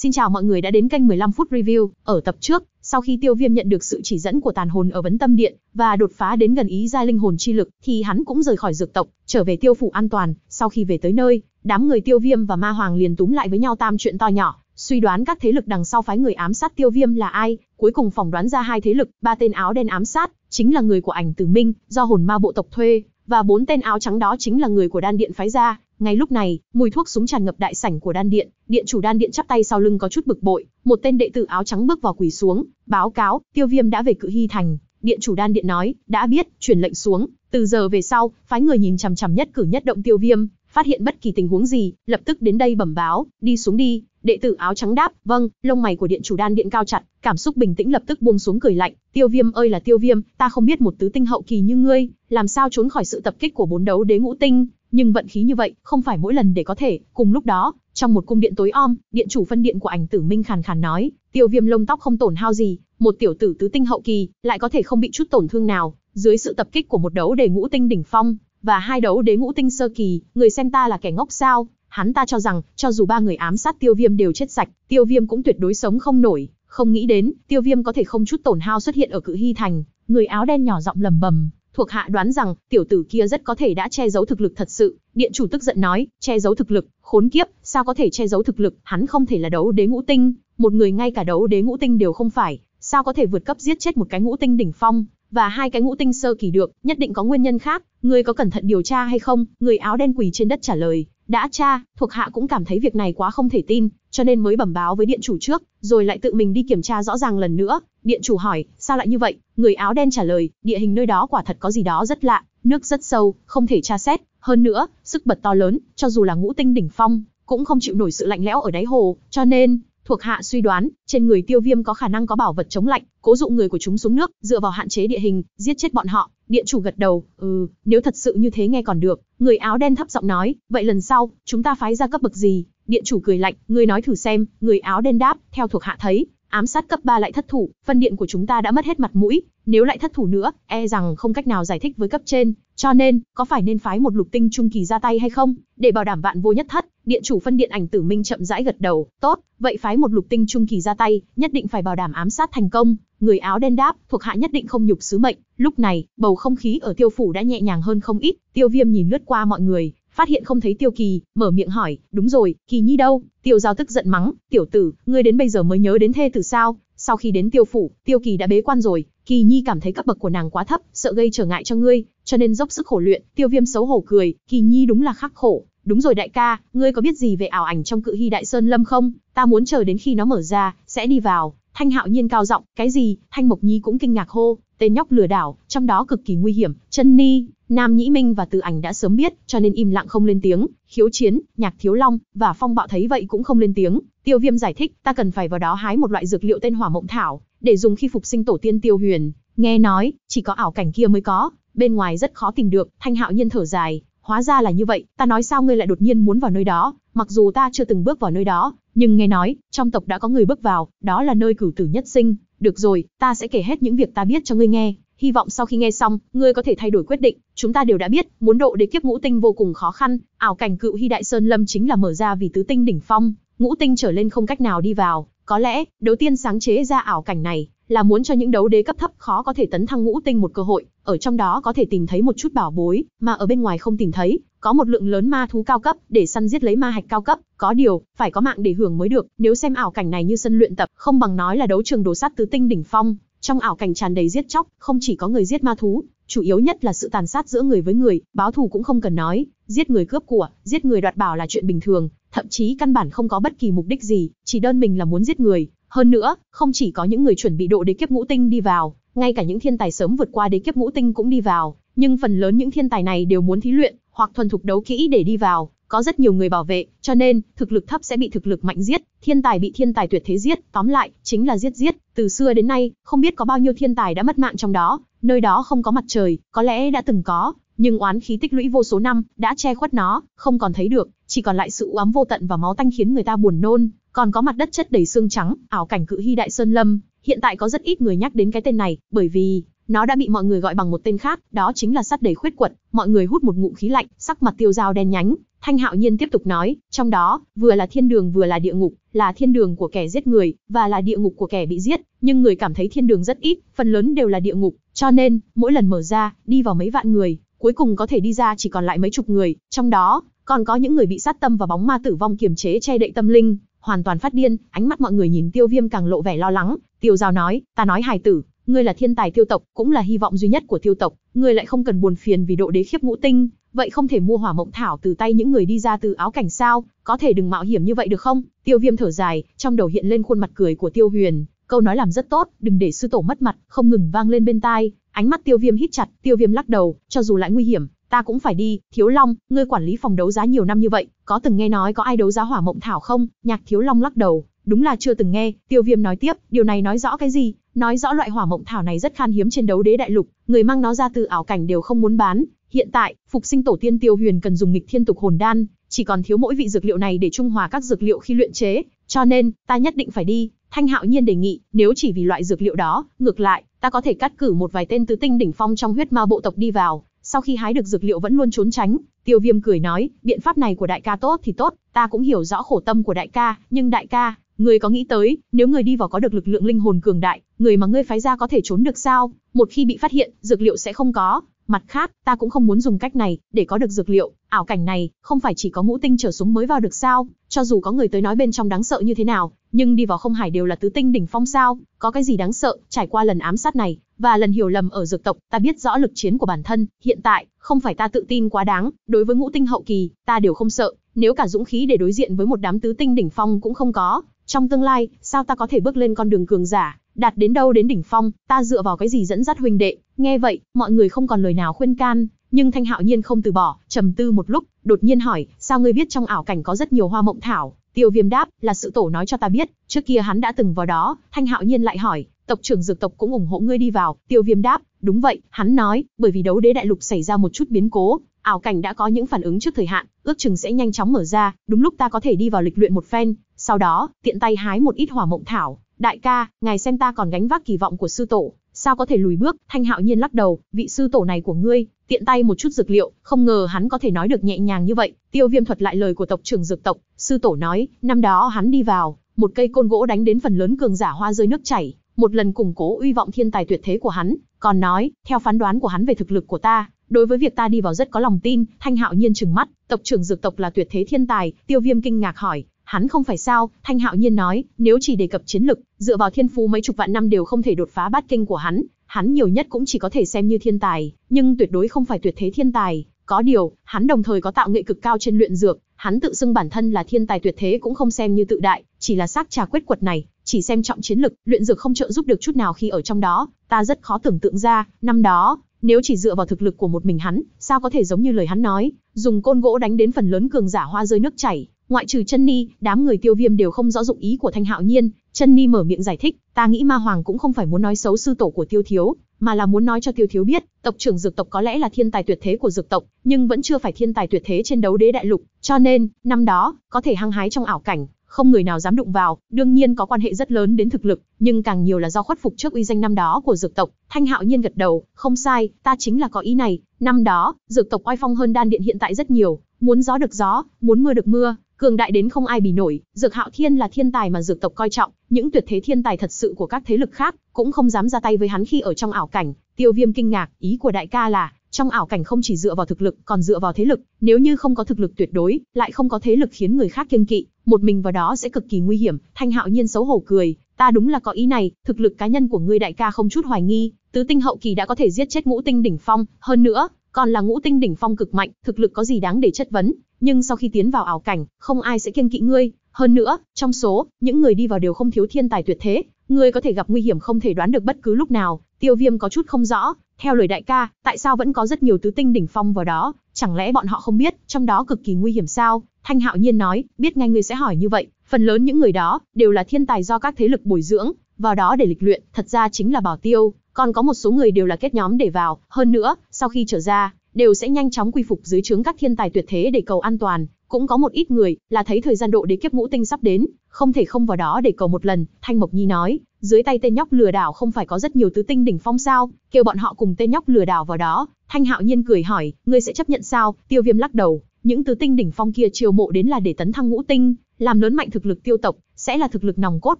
Xin chào mọi người đã đến kênh 15 phút review. Ở tập trước, sau khi Tiêu Viêm nhận được sự chỉ dẫn của tàn hồn ở vấn tâm điện và đột phá đến gần ý giai linh hồn chi lực, thì hắn cũng rời khỏi dược tộc, trở về tiêu phủ an toàn. Sau khi về tới nơi, đám người Tiêu Viêm và Ma Hoàng liền túm lại với nhau tam chuyện to nhỏ, suy đoán các thế lực đằng sau phái người ám sát Tiêu Viêm là ai, cuối cùng phỏng đoán ra hai thế lực, ba tên áo đen ám sát chính là người của Ảnh Tử Minh, do hồn ma bộ tộc thuê, và bốn tên áo trắng đó chính là người của Đan Điện phái ra, ngay lúc này, mùi thuốc súng tràn ngập đại sảnh của đan điện, điện chủ đan điện chắp tay sau lưng có chút bực bội, một tên đệ tử áo trắng bước vào quỳ xuống, báo cáo, Tiêu Viêm đã về Cự Hy thành, điện chủ đan điện nói, đã biết, truyền lệnh xuống, từ giờ về sau, phái người nhìn chằm chằm nhất cử nhất động Tiêu Viêm, phát hiện bất kỳ tình huống gì, lập tức đến đây bẩm báo, đi xuống đi. Đệ tử áo trắng đáp, vâng, lông mày của điện chủ đan điện cao chặt, cảm xúc bình tĩnh lập tức buông xuống cười lạnh, Tiêu Viêm ơi là Tiêu Viêm, ta không biết một tứ tinh hậu kỳ như ngươi, làm sao trốn khỏi sự tập kích của bốn đấu đế ngũ tinh, nhưng vận khí như vậy, không phải mỗi lần để có thể, cùng lúc đó, trong một cung điện tối om, điện chủ phân điện của ảnh tử minh khàn khàn nói, tiêu viêm lông tóc không tổn hao gì, một tiểu tử tứ tinh hậu kỳ, lại có thể không bị chút tổn thương nào, dưới sự tập kích của một đấu đề ngũ tinh đỉnh phong, và hai đấu đế ngũ tinh sơ kỳ, người xem ta là kẻ ngốc sao, hắn ta cho rằng, cho dù ba người ám sát tiêu viêm đều chết sạch, tiêu viêm cũng tuyệt đối sống không nổi, không nghĩ đến, tiêu viêm có thể không chút tổn hao xuất hiện ở cự hy thành, người áo đen nhỏ giọng lầm bầm, Thuộc hạ đoán rằng, tiểu tử kia rất có thể đã che giấu thực lực thật sự. Điện chủ tức giận nói, che giấu thực lực, khốn kiếp, sao có thể che giấu thực lực, hắn không thể là đấu đế ngũ tinh, một người ngay cả đấu đế ngũ tinh đều không phải, sao có thể vượt cấp giết chết một cái ngũ tinh đỉnh phong, và hai cái ngũ tinh sơ kỳ được, nhất định có nguyên nhân khác, người có cẩn thận điều tra hay không? Người áo đen quỳ trên đất trả lời, đã tra, thuộc hạ cũng cảm thấy việc này quá không thể tin, cho nên mới bẩm báo với điện chủ trước, rồi lại tự mình đi kiểm tra rõ ràng lần nữa. Điện chủ hỏi, sao lại như vậy? Người áo đen trả lời, địa hình nơi đó quả thật có gì đó rất lạ, nước rất sâu, không thể tra xét. Hơn nữa, sức bật to lớn, cho dù là ngũ tinh đỉnh phong, cũng không chịu nổi sự lạnh lẽo ở đáy hồ, cho nên thuộc hạ suy đoán trên người tiêu viêm có khả năng có bảo vật chống lạnh cố dụ người của chúng xuống nước dựa vào hạn chế địa hình giết chết bọn họ điện chủ gật đầu ừ nếu thật sự như thế nghe còn được người áo đen thấp giọng nói vậy lần sau chúng ta phái ra cấp bậc gì Điện chủ cười lạnh, ngươi nói thử xem, người áo đen đáp, theo thuộc hạ thấy, ám sát cấp 3 lại thất thủ, phân điện của chúng ta đã mất hết mặt mũi, nếu lại thất thủ nữa, e rằng không cách nào giải thích với cấp trên, cho nên, có phải nên phái một lục tinh trung kỳ ra tay hay không, để bảo đảm vạn vô nhất thất, điện chủ phân điện ảnh tử minh chậm rãi gật đầu, tốt, vậy phái một lục tinh trung kỳ ra tay, nhất định phải bảo đảm ám sát thành công, người áo đen đáp, thuộc hạ nhất định không nhục sứ mệnh, lúc này, bầu không khí ở tiêu phủ đã nhẹ nhàng hơn không ít, tiêu viêm nhìn lướt qua mọi người, phát hiện không thấy Tiêu Kỳ, mở miệng hỏi, đúng rồi, Kỳ Nhi đâu? Tiêu Giao tức giận mắng, tiểu tử, ngươi đến bây giờ mới nhớ đến thê tử sao? Sau khi đến Tiêu phủ, Tiêu Kỳ đã bế quan rồi, Kỳ Nhi cảm thấy cấp bậc của nàng quá thấp, sợ gây trở ngại cho ngươi, cho nên dốc sức khổ luyện. Tiêu Viêm xấu hổ cười, Kỳ Nhi đúng là khắc khổ. Đúng rồi đại ca, ngươi có biết gì về ảo ảnh trong cự hy đại sơn lâm không? Ta muốn chờ đến khi nó mở ra, sẽ đi vào. Thanh Hạo Nhiên cao giọng, "Cái gì?" Thanh Mộc Nhi cũng kinh ngạc hô, "Tên nhóc lừa đảo, trong đó cực kỳ nguy hiểm, Chân Ni, Nam Nhĩ Minh và Từ Ảnh đã sớm biết, cho nên im lặng không lên tiếng." Khiếu Chiến, Nhạc Thiếu Long và Phong Bạo thấy vậy cũng không lên tiếng. Tiêu Viêm giải thích, "Ta cần phải vào đó hái một loại dược liệu tên Hỏa Mộng thảo, để dùng khi phục sinh tổ tiên Tiêu Huyền." Nghe nói, chỉ có ảo cảnh kia mới có, bên ngoài rất khó tìm được, Thanh Hạo Nhiên thở dài, hóa ra là như vậy, ta nói sao ngươi lại đột nhiên muốn vào nơi đó, mặc dù ta chưa từng bước vào nơi đó, nhưng nghe nói, trong tộc đã có người bước vào, đó là nơi cửu tử nhất sinh, được rồi, ta sẽ kể hết những việc ta biết cho ngươi nghe, hy vọng sau khi nghe xong, ngươi có thể thay đổi quyết định, chúng ta đều đã biết, muốn độ đế kiếp ngũ tinh vô cùng khó khăn, ảo cảnh cựu hy đại sơn lâm chính là mở ra vì tứ tinh đỉnh phong, ngũ tinh trở lên không cách nào đi vào, có lẽ, đầu tiên sáng chế ra ảo cảnh này, là muốn cho những đấu đế cấp thấp khó có thể tấn thăng ngũ tinh một cơ hội, ở trong đó có thể tìm thấy một chút bảo bối, mà ở bên ngoài không tìm thấy, có một lượng lớn ma thú cao cấp để săn giết lấy ma hạch cao cấp, có điều, phải có mạng để hưởng mới được, nếu xem ảo cảnh này như sân luyện tập, không bằng nói là đấu trường đồ sát tứ tinh đỉnh phong, trong ảo cảnh tràn đầy giết chóc, không chỉ có người giết ma thú, chủ yếu nhất là sự tàn sát giữa người với người, báo thù cũng không cần nói, giết người cướp của, giết người đoạt bảo là chuyện bình thường, thậm chí căn bản không có bất kỳ mục đích gì, chỉ đơn mình là muốn giết người, hơn nữa, không chỉ có những người chuẩn bị độ đế kiếp ngũ tinh đi vào, ngay cả những thiên tài sớm vượt qua đế kiếp ngũ tinh cũng đi vào, nhưng phần lớn những thiên tài này đều muốn thí luyện hoặc thuần thục đấu kỹ để đi vào, có rất nhiều người bảo vệ, cho nên thực lực thấp sẽ bị thực lực mạnh giết, thiên tài bị thiên tài tuyệt thế giết, tóm lại chính là giết giết, từ xưa đến nay, không biết có bao nhiêu thiên tài đã mất mạng trong đó, nơi đó không có mặt trời, có lẽ đã từng có, nhưng oán khí tích lũy vô số năm đã che khuất nó, không còn thấy được, chỉ còn lại sự oám vô tận và máu tanh khiến người ta buồn nôn còn có mặt đất chất đầy xương trắng, ảo cảnh cự hy đại sơn lâm, hiện tại có rất ít người nhắc đến cái tên này, bởi vì nó đã bị mọi người gọi bằng một tên khác, đó chính là sắt đầy khuyết quật. Mọi người hút một ngụm khí lạnh, sắc mặt tiêu dao đen nhánh. Thanh Hạo Nhiên tiếp tục nói, trong đó, vừa là thiên đường vừa là địa ngục, là thiên đường của kẻ giết người và là địa ngục của kẻ bị giết, nhưng người cảm thấy thiên đường rất ít, phần lớn đều là địa ngục, cho nên, mỗi lần mở ra, đi vào mấy vạn người, cuối cùng có thể đi ra chỉ còn lại mấy chục người, trong đó, còn có những người bị sát tâm và bóng ma tử vong kiềm chế che đậy tâm linh, hoàn toàn phát điên, ánh mắt mọi người nhìn Tiêu Viêm càng lộ vẻ lo lắng, Tiêu Giao nói, ta nói hài tử, ngươi là thiên tài tiêu tộc, cũng là hy vọng duy nhất của tiêu tộc, ngươi lại không cần buồn phiền vì độ đế khiếp ngũ tinh, vậy không thể mua hỏa mộng thảo từ tay những người đi ra từ áo cảnh sao, có thể đừng mạo hiểm như vậy được không? Tiêu viêm thở dài, trong đầu hiện lên khuôn mặt cười của tiêu huyền, câu nói làm rất tốt, đừng để sư tổ mất mặt, không ngừng vang lên bên tai, ánh mắt tiêu viêm hít chặt, tiêu viêm lắc đầu, cho dù lại nguy hiểm, Ta cũng phải đi, Thiếu Long, ngươi quản lý phòng đấu giá nhiều năm như vậy, có từng nghe nói có ai đấu giá hỏa mộng thảo không? Nhạc Thiếu Long lắc đầu, đúng là chưa từng nghe, Tiêu Viêm nói tiếp, điều này nói rõ cái gì? Nói rõ loại hỏa mộng thảo này rất khan hiếm trên đấu đế đại lục, người mang nó ra từ ảo cảnh đều không muốn bán. Hiện tại, phục sinh tổ tiên Tiêu Huyền cần dùng nghịch thiên tục hồn đan, chỉ còn thiếu mỗi vị dược liệu này để trung hòa các dược liệu khi luyện chế, cho nên, ta nhất định phải đi. Thanh Hạo Nhiên đề nghị, nếu chỉ vì loại dược liệu đó, ngược lại, ta có thể cắt cử một vài tên tứ tinh đỉnh phong trong huyết ma bộ tộc đi vào, sau khi hái được dược liệu vẫn luôn trốn tránh, tiêu viêm cười nói, biện pháp này của đại ca tốt thì tốt, ta cũng hiểu rõ khổ tâm của đại ca, nhưng đại ca, người có nghĩ tới, nếu người đi vào có được lực lượng linh hồn cường đại, người mà ngươi phái ra có thể trốn được sao, một khi bị phát hiện, dược liệu sẽ không có, Mặt khác, ta cũng không muốn dùng cách này để có được dược liệu, ảo cảnh này không phải chỉ có ngũ tinh trở xuống mới vào được sao? Cho dù có người tới nói bên trong đáng sợ như thế nào, nhưng đi vào không hải đều là tứ tinh đỉnh phong sao? Có cái gì đáng sợ? Trải qua lần ám sát này và lần hiểu lầm ở dược tộc, ta biết rõ lực chiến của bản thân, hiện tại không phải ta tự tin quá đáng, đối với ngũ tinh hậu kỳ, ta đều không sợ, nếu cả dũng khí để đối diện với một đám tứ tinh đỉnh phong cũng không có, trong tương lai, sao ta có thể bước lên con đường cường giả? đạt đến đâu đến đỉnh phong, ta dựa vào cái gì dẫn dắt huynh đệ? Nghe vậy, mọi người không còn lời nào khuyên can, nhưng Thanh Hạo Nhiên không từ bỏ, trầm tư một lúc, đột nhiên hỏi, sao ngươi biết trong ảo cảnh có rất nhiều hoa mộng thảo? Tiêu Viêm đáp, là sự tổ nói cho ta biết, trước kia hắn đã từng vào đó, Thanh Hạo Nhiên lại hỏi, tộc trưởng dược tộc cũng ủng hộ ngươi đi vào, Tiêu Viêm đáp, đúng vậy, hắn nói, bởi vì đấu đế đại lục xảy ra một chút biến cố, ảo cảnh đã có những phản ứng trước thời hạn, ước chừng sẽ nhanh chóng mở ra, đúng lúc ta có thể đi vào lịch luyện một phen, sau đó, tiện tay hái một ít hỏa mộng thảo, Đại ca, ngài xem ta còn gánh vác kỳ vọng của sư tổ, sao có thể lùi bước, thanh hạo nhiên lắc đầu, vị sư tổ này của ngươi, tiện tay một chút dược liệu, không ngờ hắn có thể nói được nhẹ nhàng như vậy, tiêu viêm thuật lại lời của tộc trưởng dược tộc, sư tổ nói, năm đó hắn đi vào, một cây côn gỗ đánh đến phần lớn cường giả hoa rơi nước chảy, một lần củng cố uy vọng thiên tài tuyệt thế của hắn, còn nói, theo phán đoán của hắn về thực lực của ta, đối với việc ta đi vào rất có lòng tin, thanh hạo nhiên trừng mắt, tộc trưởng dược tộc là tuyệt thế thiên tài, tiêu viêm kinh ngạc hỏi, Hắn không phải sao, Thanh Hạo Nhiên nói, nếu chỉ đề cập chiến lực, dựa vào thiên phú mấy chục vạn năm đều không thể đột phá bát kinh của hắn, hắn nhiều nhất cũng chỉ có thể xem như thiên tài, nhưng tuyệt đối không phải tuyệt thế thiên tài. Có điều, hắn đồng thời có tạo nghệ cực cao trên luyện dược, hắn tự xưng bản thân là thiên tài tuyệt thế cũng không xem như tự đại, chỉ là xác trà quyết quật này, chỉ xem trọng chiến lực, luyện dược không trợ giúp được chút nào khi ở trong đó, ta rất khó tưởng tượng ra, năm đó, nếu chỉ dựa vào thực lực của một mình hắn, sao có thể giống như lời hắn nói, dùng côn gỗ đánh đến phần lớn cường giả hoa rơi nước chảy, Ngoại trừ chân ni, đám người tiêu viêm đều không rõ dụng ý của Thanh Hạo Nhiên, chân ni mở miệng giải thích, ta nghĩ ma hoàng cũng không phải muốn nói xấu sư tổ của tiêu thiếu, mà là muốn nói cho tiêu thiếu biết, tộc trưởng dược tộc có lẽ là thiên tài tuyệt thế của dược tộc, nhưng vẫn chưa phải thiên tài tuyệt thế trên đấu đế đại lục, cho nên, năm đó, có thể hăng hái trong ảo cảnh, không người nào dám đụng vào, đương nhiên có quan hệ rất lớn đến thực lực, nhưng càng nhiều là do khuất phục trước uy danh năm đó của dược tộc. Thanh Hạo Nhiên gật đầu, không sai, ta chính là có ý này, năm đó, dược tộc oai phong hơn đan điện hiện tại rất nhiều, muốn gió được gió, muốn mưa được mưa, cường đại đến không ai bì nổi, Dược Hạo Thiên là thiên tài mà dược tộc coi trọng, những tuyệt thế thiên tài thật sự của các thế lực khác cũng không dám ra tay với hắn khi ở trong ảo cảnh. Tiêu Viêm kinh ngạc, ý của đại ca là, trong ảo cảnh không chỉ dựa vào thực lực, còn dựa vào thế lực, nếu như không có thực lực tuyệt đối, lại không có thế lực khiến người khác kiêng kỵ, một mình vào đó sẽ cực kỳ nguy hiểm. Thanh Hạo Nhiên xấu hổ cười, ta đúng là có ý này, thực lực cá nhân của ngươi đại ca không chút hoài nghi, tứ tinh hậu kỳ đã có thể giết chết ngũ tinh đỉnh phong, hơn nữa, còn là ngũ tinh đỉnh phong cực mạnh, thực lực có gì đáng để chất vấn, nhưng sau khi tiến vào ảo cảnh, không ai sẽ kiêng kỵ ngươi, hơn nữa, trong số những người đi vào đều không thiếu thiên tài tuyệt thế, ngươi có thể gặp nguy hiểm không thể đoán được bất cứ lúc nào." Tiêu Viêm có chút không rõ, theo lời đại ca, tại sao vẫn có rất nhiều tứ tinh đỉnh phong vào đó, chẳng lẽ bọn họ không biết, trong đó cực kỳ nguy hiểm sao? Thanh Hạo Nhiên nói, biết ngay ngươi sẽ hỏi như vậy, phần lớn những người đó đều là thiên tài do các thế lực bồi dưỡng, vào đó để lịch luyện, thật ra chính là bảo tiêu, còn có một số người đều là kết nhóm để vào, hơn nữa, sau khi trở ra, đều sẽ nhanh chóng quy phục dưới trướng các thiên tài tuyệt thế để cầu an toàn, cũng có một ít người là thấy thời gian độ đế kiếp ngũ tinh sắp đến, không thể không vào đó để cầu một lần, Thanh Mộc Nhi nói, dưới tay tên nhóc lừa đảo không phải có rất nhiều tứ tinh đỉnh phong sao, kêu bọn họ cùng tên nhóc lừa đảo vào đó, Thanh Hạo Nhiên cười hỏi, ngươi sẽ chấp nhận sao? Tiêu Viêm lắc đầu, những tứ tinh đỉnh phong kia chiều mộ đến là để tấn thăng ngũ tinh, làm lớn mạnh thực lực tiêu tộc, sẽ là thực lực nòng cốt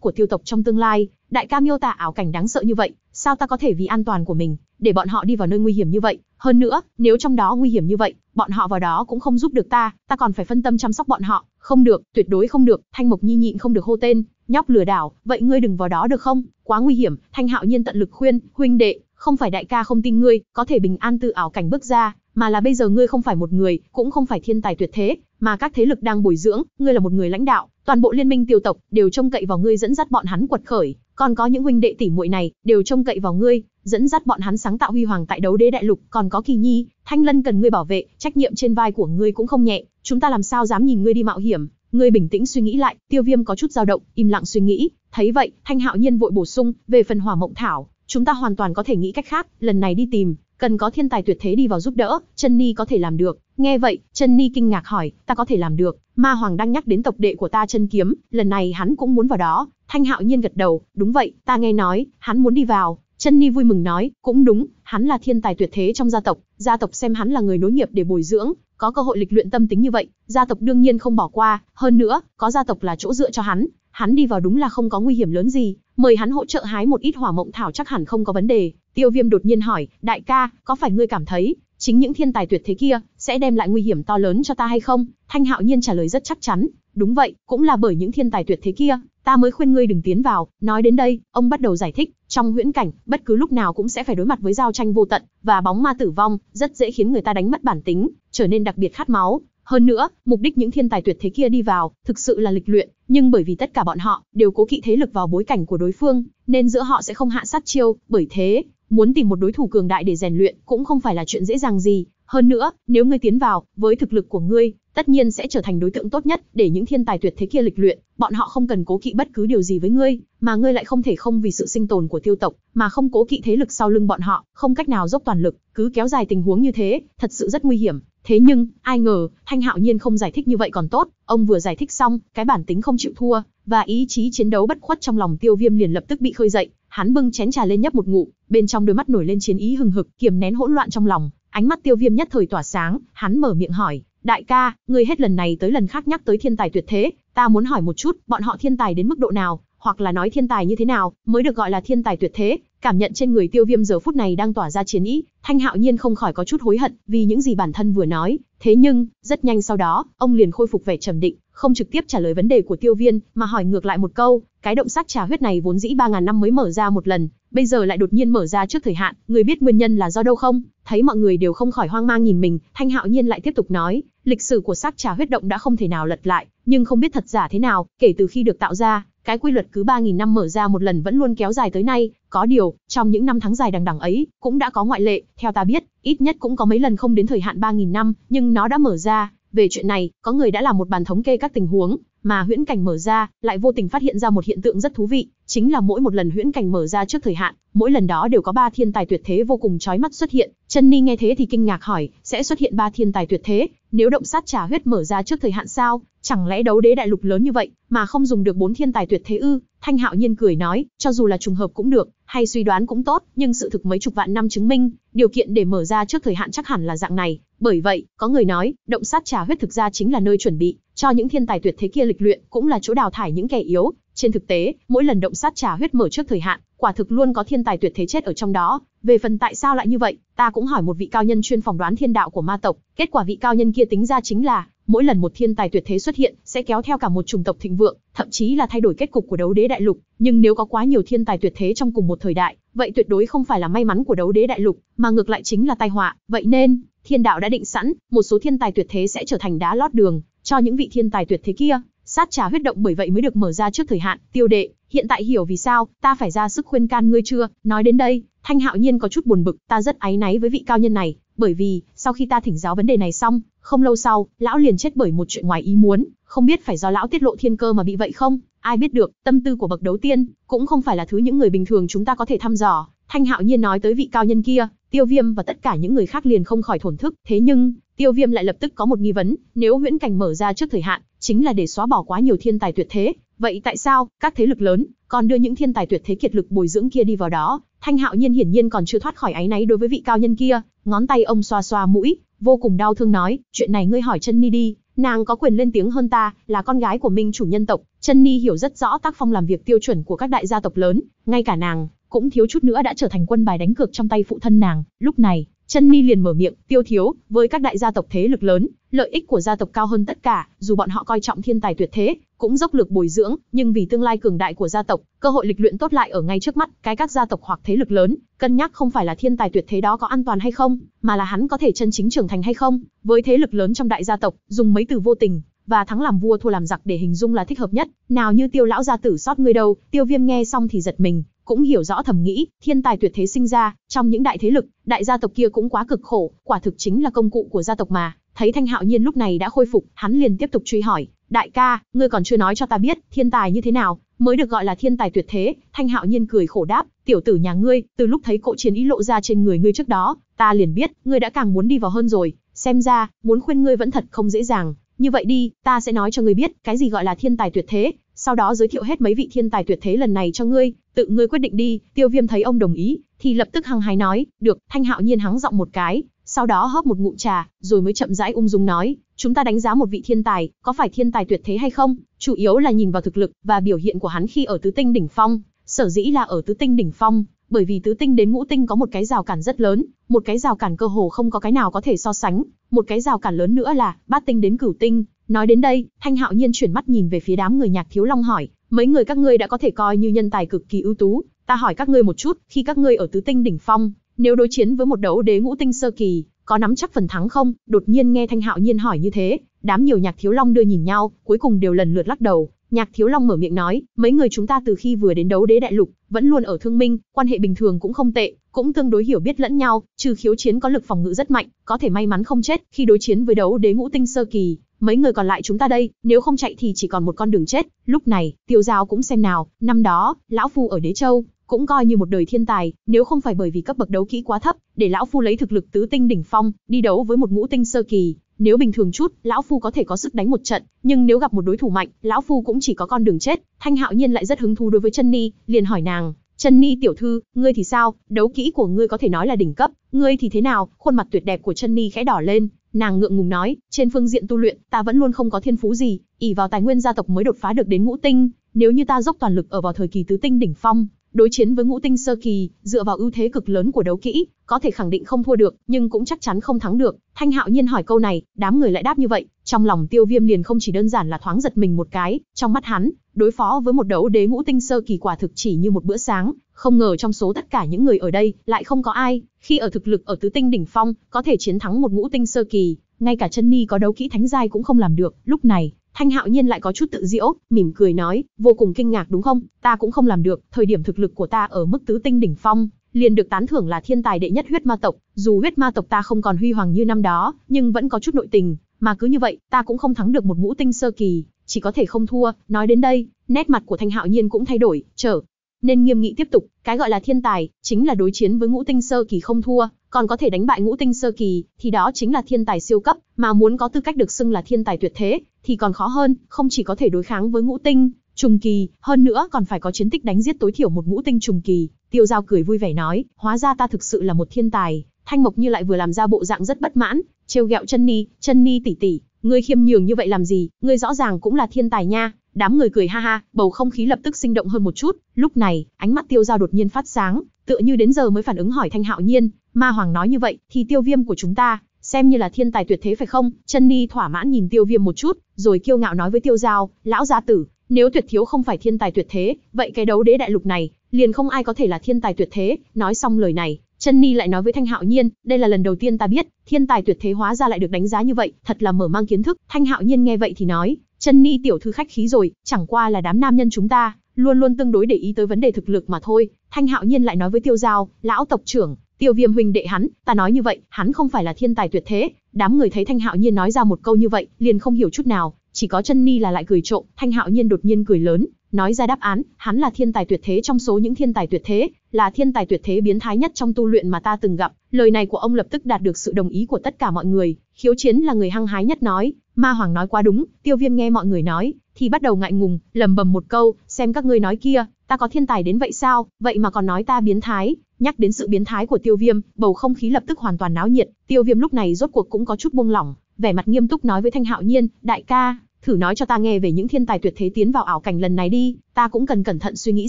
của tiêu tộc trong tương lai, đại ca miêu tả ảo cảnh đáng sợ như vậy, sao ta có thể vì an toàn của mình, để bọn họ đi vào nơi nguy hiểm như vậy, hơn nữa, nếu trong đó nguy hiểm như vậy, bọn họ vào đó cũng không giúp được ta, ta còn phải phân tâm chăm sóc bọn họ, không được, tuyệt đối không được, Thanh Mộc Nhi nhịn không được hô tên, nhóc lừa đảo, vậy ngươi đừng vào đó được không? Quá nguy hiểm, Thanh Hạo Nhiên tận lực khuyên, huynh đệ, không phải đại ca không tin ngươi, có thể bình an tự ảo cảnh bước ra, mà là bây giờ ngươi không phải một người, cũng không phải thiên tài tuyệt thế, mà các thế lực đang bồi dưỡng, ngươi là một người lãnh đạo, toàn bộ liên minh tiêu tộc đều trông cậy vào ngươi dẫn dắt bọn hắn quật khởi, còn có những huynh đệ tỷ muội này đều trông cậy vào ngươi, dẫn dắt bọn hắn sáng tạo huy hoàng tại đấu đế đại lục, còn có Kỳ Nhi, Thanh Lân cần ngươi bảo vệ, trách nhiệm trên vai của ngươi cũng không nhẹ, chúng ta làm sao dám nhìn ngươi đi mạo hiểm? Ngươi bình tĩnh suy nghĩ lại, Tiêu Viêm có chút dao động, im lặng suy nghĩ, thấy vậy, Thanh Hạo Nhiên vội bổ sung, về phần Hỏa Mộng Thảo, chúng ta hoàn toàn có thể nghĩ cách khác, lần này đi tìm, cần có thiên tài tuyệt thế đi vào giúp đỡ, chân ni có thể làm được, Nghe vậy, chân ni kinh ngạc hỏi, ta có thể làm được, ma hoàng đang nhắc đến tộc đệ của ta chân kiếm, lần này hắn cũng muốn vào đó. Thanh hạo nhiên gật đầu, đúng vậy, ta nghe nói, hắn muốn đi vào. Chân ni vui mừng nói, cũng đúng, hắn là thiên tài tuyệt thế trong gia tộc, gia tộc xem hắn là người nối nghiệp để bồi dưỡng, có cơ hội lịch luyện tâm tính như vậy, gia tộc đương nhiên không bỏ qua, hơn nữa, có gia tộc là chỗ dựa cho hắn, hắn đi vào đúng là không có nguy hiểm lớn gì, mời hắn hỗ trợ hái một ít hỏa mộng thảo chắc hẳn không có vấn đề. Tiêu Viêm đột nhiên hỏi, đại ca, có phải ngươi cảm thấy chính những thiên tài tuyệt thế kia sẽ đem lại nguy hiểm to lớn cho ta hay không? Thanh Hạo Nhiên trả lời rất chắc chắn, đúng vậy, cũng là bởi những thiên tài tuyệt thế kia, ta mới khuyên ngươi đừng tiến vào. Nói đến đây, ông bắt đầu giải thích, trong huyễn cảnh, bất cứ lúc nào cũng sẽ phải đối mặt với giao tranh vô tận và bóng ma tử vong, rất dễ khiến người ta đánh mất bản tính, trở nên đặc biệt khát máu. Hơn nữa, mục đích những thiên tài tuyệt thế kia đi vào, thực sự là lịch luyện, nhưng bởi vì tất cả bọn họ đều cố kỵ thế lực vào bối cảnh của đối phương, nên giữa họ sẽ không hạ sát chiêu, bởi thế, muốn tìm một đối thủ cường đại để rèn luyện cũng không phải là chuyện dễ dàng gì. Hơn nữa, nếu ngươi tiến vào, với thực lực của ngươi, tất nhiên sẽ trở thành đối tượng tốt nhất để những thiên tài tuyệt thế kia lịch luyện. Bọn họ không cần cố kỵ bất cứ điều gì với ngươi, mà ngươi lại không thể không vì sự sinh tồn của tiêu tộc mà không cố kỵ thế lực sau lưng bọn họ, không cách nào dốc toàn lực, cứ kéo dài tình huống như thế, thật sự rất nguy hiểm. Thế nhưng, ai ngờ, Thanh Hạo Nhiên không giải thích như vậy còn tốt, ông vừa giải thích xong, cái bản tính không chịu thua, và ý chí chiến đấu bất khuất trong lòng Tiêu Viêm liền lập tức bị khơi dậy, hắn bưng chén trà lên nhấp một ngụm, bên trong đôi mắt nổi lên chiến ý hừng hực, kiềm nén hỗn loạn trong lòng, ánh mắt Tiêu Viêm nhất thời tỏa sáng, hắn mở miệng hỏi, "Đại ca, ngươi hết lần này tới lần khác nhắc tới thiên tài tuyệt thế, ta muốn hỏi một chút, bọn họ thiên tài đến mức độ nào, hoặc là nói thiên tài như thế nào mới được gọi là thiên tài tuyệt thế?" Cảm nhận trên người Tiêu Viêm giờ phút này đang tỏa ra chiến ý, Thanh Hạo Nhiên không khỏi có chút hối hận vì những gì bản thân vừa nói, thế nhưng, rất nhanh sau đó, ông liền khôi phục vẻ trầm định, không trực tiếp trả lời vấn đề của tiêu viên, mà hỏi ngược lại một câu, cái động sắc trà huyết này vốn dĩ 3.000 năm mới mở ra một lần, bây giờ lại đột nhiên mở ra trước thời hạn, người biết nguyên nhân là do đâu không? Thấy mọi người đều không khỏi hoang mang nhìn mình, Thanh Hạo Nhiên lại tiếp tục nói, lịch sử của sắc trà huyết động đã không thể nào lật lại, nhưng không biết thật giả thế nào, kể từ khi được tạo ra, cái quy luật cứ 3.000 năm mở ra một lần vẫn luôn kéo dài tới nay, có điều, trong những năm tháng dài đằng đằng ấy, cũng đã có ngoại lệ, theo ta biết, ít nhất cũng có mấy lần không đến thời hạn 3.000 năm, nhưng nó đã mở ra, về chuyện này, có người đã làm một bàn thống kê các tình huống, mà huyễn cảnh mở ra, lại vô tình phát hiện ra một hiện tượng rất thú vị, chính là mỗi một lần huyễn cảnh mở ra trước thời hạn, mỗi lần đó đều có ba thiên tài tuyệt thế vô cùng chói mắt xuất hiện. Chân Ni nghe thế thì kinh ngạc hỏi, sẽ xuất hiện ba thiên tài tuyệt thế, nếu động sát trả huyết mở ra trước thời hạn sao? Chẳng lẽ đấu đế đại lục lớn như vậy mà không dùng được bốn thiên tài tuyệt thế ư? Thanh Hạo Nhiên cười nói, cho dù là trùng hợp cũng được, hay suy đoán cũng tốt, nhưng sự thực mấy chục vạn năm chứng minh, điều kiện để mở ra trước thời hạn chắc hẳn là dạng này, bởi vậy, có người nói, động sát trà huyết thực ra chính là nơi chuẩn bị cho những thiên tài tuyệt thế kia lịch luyện, cũng là chỗ đào thải những kẻ yếu. Trên thực tế, mỗi lần động sát trà huyết mở trước thời hạn, quả thực luôn có thiên tài tuyệt thế chết ở trong đó. Về phần tại sao lại như vậy, ta cũng hỏi một vị cao nhân chuyên phỏng đoán thiên đạo của ma tộc, kết quả vị cao nhân kia tính ra chính là mỗi lần một thiên tài tuyệt thế xuất hiện sẽ kéo theo cả một chủng tộc thịnh vượng, thậm chí là thay đổi kết cục của đấu đế đại lục, nhưng nếu có quá nhiều thiên tài tuyệt thế trong cùng một thời đại, vậy tuyệt đối không phải là may mắn của đấu đế đại lục, mà ngược lại chính là tai họa, vậy nên Thiên đạo đã định sẵn, một số thiên tài tuyệt thế sẽ trở thành đá lót đường cho những vị thiên tài tuyệt thế kia, sát trà huyết động bởi vậy mới được mở ra trước thời hạn, tiêu đệ, hiện tại hiểu vì sao ta phải ra sức khuyên can ngươi chưa? Nói đến đây, Thanh Hạo Nhiên có chút buồn bực, ta rất áy náy với vị cao nhân này, bởi vì sau khi ta thỉnh giáo vấn đề này xong, không lâu sau, lão liền chết bởi một chuyện ngoài ý muốn, không biết phải do lão tiết lộ thiên cơ mà bị vậy không? Ai biết được, tâm tư của bậc đấu tiên cũng không phải là thứ những người bình thường chúng ta có thể thăm dò. Thanh Hạo Nhiên nói tới vị cao nhân kia, Tiêu Viêm và tất cả những người khác liền không khỏi thổn thức, thế nhưng, Tiêu Viêm lại lập tức có một nghi vấn, nếu huyễn cảnh mở ra trước thời hạn, chính là để xóa bỏ quá nhiều thiên tài tuyệt thế, vậy tại sao các thế lực lớn còn đưa những thiên tài tuyệt thế kiệt lực bồi dưỡng kia đi vào đó? Thanh Hạo Nhiên hiển nhiên còn chưa thoát khỏi áy náy đối với vị cao nhân kia, ngón tay ông xoa xoa mũi, vô cùng đau thương nói, chuyện này ngươi hỏi chân ni đi, nàng có quyền lên tiếng hơn ta, là con gái của minh chủ nhân tộc, chân ni hiểu rất rõ tác phong làm việc tiêu chuẩn của các đại gia tộc lớn, ngay cả nàng cũng thiếu chút nữa đã trở thành quân bài đánh cược trong tay phụ thân nàng. Lúc này, chân ni liền mở miệng, tiêu thiếu, với các đại gia tộc thế lực lớn, lợi ích của gia tộc cao hơn tất cả, dù bọn họ coi trọng thiên tài tuyệt thế, cũng dốc lực bồi dưỡng, nhưng vì tương lai cường đại của gia tộc, cơ hội lịch luyện tốt lại ở ngay trước mắt, cái các gia tộc hoặc thế lực lớn, cân nhắc không phải là thiên tài tuyệt thế đó có an toàn hay không, mà là hắn có thể chân chính trưởng thành hay không. Với thế lực lớn trong đại gia tộc, dùng mấy từ vô tình và thắng làm vua thua làm giặc để hình dung là thích hợp nhất, nào như Tiêu lão gia tử sót người đầu, Tiêu Viêm nghe xong thì giật mình, cũng hiểu rõ thầm nghĩ, thiên tài tuyệt thế sinh ra, trong những đại thế lực, đại gia tộc kia cũng quá cực khổ, quả thực chính là công cụ của gia tộc mà. Thấy Thanh Hạo Nhiên lúc này đã khôi phục, hắn liền tiếp tục truy hỏi, "Đại ca, ngươi còn chưa nói cho ta biết, thiên tài như thế nào mới được gọi là thiên tài tuyệt thế?" Thanh Hạo Nhiên cười khổ đáp, "Tiểu tử nhà ngươi, từ lúc thấy cỗ chiến ý lộ ra trên người ngươi trước đó, ta liền biết, ngươi đã càng muốn đi vào hơn rồi, xem ra, muốn khuyên ngươi vẫn thật không dễ dàng, như vậy đi, ta sẽ nói cho ngươi biết cái gì gọi là thiên tài tuyệt thế, sau đó giới thiệu hết mấy vị thiên tài tuyệt thế lần này cho ngươi, tự ngươi quyết định đi." Tiêu Viêm thấy ông đồng ý, thì lập tức hăng hái nói, "Được." Thanh Hạo Nhiên hắng giọng một cái, sau đó hớp một ngụm trà, rồi mới chậm rãi ung dung nói, "Chúng ta đánh giá một vị thiên tài, có phải thiên tài tuyệt thế hay không, chủ yếu là nhìn vào thực lực và biểu hiện của hắn khi ở tứ tinh đỉnh phong, sở dĩ là ở tứ tinh đỉnh phong bởi vì tứ tinh đến ngũ tinh có một cái rào cản rất lớn, một cái rào cản cơ hồ không có cái nào có thể so sánh, một cái rào cản lớn nữa là bát tinh đến cửu tinh. Nói đến đây, Thanh Hạo Nhiên chuyển mắt nhìn về phía đám người Nhạc Thiếu Long hỏi, mấy người các ngươi đã có thể coi như nhân tài cực kỳ ưu tú, ta hỏi các ngươi một chút, khi các ngươi ở tứ tinh đỉnh phong, nếu đối chiến với một đấu đế ngũ tinh sơ kỳ, có nắm chắc phần thắng không? Đột nhiên nghe Thanh Hạo Nhiên hỏi như thế, đám nhiều Nhạc Thiếu Long đưa nhìn nhau, cuối cùng đều lần lượt lắc đầu, Nhạc Thiếu Long mở miệng nói, mấy người chúng ta từ khi vừa đến đấu đế đại lục, vẫn luôn ở thương minh, quan hệ bình thường cũng không tệ, cũng tương đối hiểu biết lẫn nhau, trừ khiếu chiến có lực phòng ngự rất mạnh, có thể may mắn không chết khi đối chiến với đấu đế ngũ tinh sơ kỳ. Mấy người còn lại chúng ta đây, nếu không chạy thì chỉ còn một con đường chết. Lúc này, tiêu giao cũng xem nào, năm đó, lão phu ở đế châu, cũng coi như một đời thiên tài, nếu không phải bởi vì cấp bậc đấu kỹ quá thấp, để lão phu lấy thực lực tứ tinh đỉnh phong, đi đấu với một ngũ tinh sơ kỳ, nếu bình thường chút, lão phu có thể có sức đánh một trận, nhưng nếu gặp một đối thủ mạnh, lão phu cũng chỉ có con đường chết. Thanh Hạo Nhiên lại rất hứng thú đối với chân Ni, liền hỏi nàng, chân Ni tiểu thư, ngươi thì sao? Đấu kỹ của ngươi có thể nói là đỉnh cấp, ngươi thì thế nào? Khuôn mặt tuyệt đẹp của chân Ni khẽ đỏ lên, nàng ngượng ngùng nói, trên phương diện tu luyện, ta vẫn luôn không có thiên phú gì, ỷ vào tài nguyên gia tộc mới đột phá được đến ngũ tinh, nếu như ta dốc toàn lực ở vào thời kỳ tứ tinh đỉnh phong, đối chiến với ngũ tinh sơ kỳ, dựa vào ưu thế cực lớn của đấu kỹ, có thể khẳng định không thua được, nhưng cũng chắc chắn không thắng được. Thanh Hạo Nhiên hỏi câu này, đám người lại đáp như vậy, trong lòng Tiêu Viêm liền không chỉ đơn giản là thoáng giật mình một cái, trong mắt hắn, đối phó với một đấu đế ngũ tinh sơ kỳ quả thực chỉ như một bữa sáng, không ngờ trong số tất cả những người ở đây, lại không có ai khi ở thực lực ở tứ tinh đỉnh phong, có thể chiến thắng một ngũ tinh sơ kỳ, ngay cả chân ni có đấu kỹ thánh giai cũng không làm được, lúc này Thanh Hạo Nhiên lại có chút tự diễu, mỉm cười nói, vô cùng kinh ngạc đúng không, ta cũng không làm được, thời điểm thực lực của ta ở mức tứ tinh đỉnh phong, liền được tán thưởng là thiên tài đệ nhất huyết ma tộc, dù huyết ma tộc ta không còn huy hoàng như năm đó, nhưng vẫn có chút nội tình, mà cứ như vậy, ta cũng không thắng được một ngũ tinh sơ kỳ, chỉ có thể không thua, nói đến đây, nét mặt của Thanh Hạo Nhiên cũng thay đổi, trở nên nghiêm nghị tiếp tục, cái gọi là thiên tài, chính là đối chiến với ngũ tinh sơ kỳ không thua, còn có thể đánh bại ngũ tinh sơ kỳ, thì đó chính là thiên tài siêu cấp, mà muốn có tư cách được xưng là thiên tài tuyệt thế, thì còn khó hơn, không chỉ có thể đối kháng với ngũ tinh, trùng kỳ, hơn nữa còn phải có chiến tích đánh giết tối thiểu một ngũ tinh trùng kỳ. Tiêu Giao cười vui vẻ nói, hóa ra ta thực sự là một thiên tài. Thanh Mộc Như lại vừa làm ra bộ dạng rất bất mãn, trêu ghẹo chân ni, chân ni tỷ tỷ, ngươi khiêm nhường như vậy làm gì? Ngươi rõ ràng cũng là thiên tài nha, Đám người cười ha ha, bầu không khí lập tức sinh động hơn một chút, lúc này, ánh mắt Tiêu giao đột nhiên phát sáng, tựa như đến giờ mới phản ứng hỏi Thanh Hạo Nhiên, Ma Hoàng nói như vậy, thì Tiêu Viêm của chúng ta, xem như là thiên tài tuyệt thế phải không? Chân Ni thỏa mãn nhìn Tiêu Viêm một chút, rồi kiêu ngạo nói với Tiêu giao lão gia tử, nếu tuyệt thiếu không phải thiên tài tuyệt thế, vậy cái đấu đế đại lục này, liền không ai có thể là thiên tài tuyệt thế, nói xong lời này, Chân Ni lại nói với Thanh Hạo Nhiên, đây là lần đầu tiên ta biết, thiên tài tuyệt thế hóa ra lại được đánh giá như vậy, thật là mở mang kiến thức. Thanh Hạo Nhiên nghe vậy thì nói, Chân Ni tiểu thư khách khí rồi, chẳng qua là đám nam nhân chúng ta, luôn luôn tương đối để ý tới vấn đề thực lực mà thôi. Thanh Hạo Nhiên lại nói với Tiêu Giao, lão tộc trưởng, Tiêu Viêm huynh đệ hắn, ta nói như vậy, hắn không phải là thiên tài tuyệt thế. Đám người thấy Thanh Hạo Nhiên nói ra một câu như vậy, liền không hiểu chút nào, chỉ có chân ni là lại cười trộm. Thanh Hạo Nhiên đột nhiên cười lớn, nói ra đáp án, hắn là thiên tài tuyệt thế trong số những thiên tài tuyệt thế, là thiên tài tuyệt thế biến thái nhất trong tu luyện mà ta từng gặp. Lời này của ông lập tức đạt được sự đồng ý của tất cả mọi người. Khiếu Chiến là người hăng hái nhất nói, Ma Hoàng nói quá đúng, Tiêu Viêm nghe mọi người nói, thì bắt đầu ngại ngùng, lầm bầm một câu, xem các ngươi nói kia, ta có thiên tài đến vậy sao, vậy mà còn nói ta biến thái. Nhắc đến sự biến thái của Tiêu Viêm, bầu không khí lập tức hoàn toàn náo nhiệt, Tiêu Viêm lúc này rốt cuộc cũng có chút buông lỏng, vẻ mặt nghiêm túc nói với Thanh Hạo Nhiên, đại ca, thử nói cho ta nghe về những thiên tài tuyệt thế tiến vào ảo cảnh lần này đi, ta cũng cần cẩn thận suy nghĩ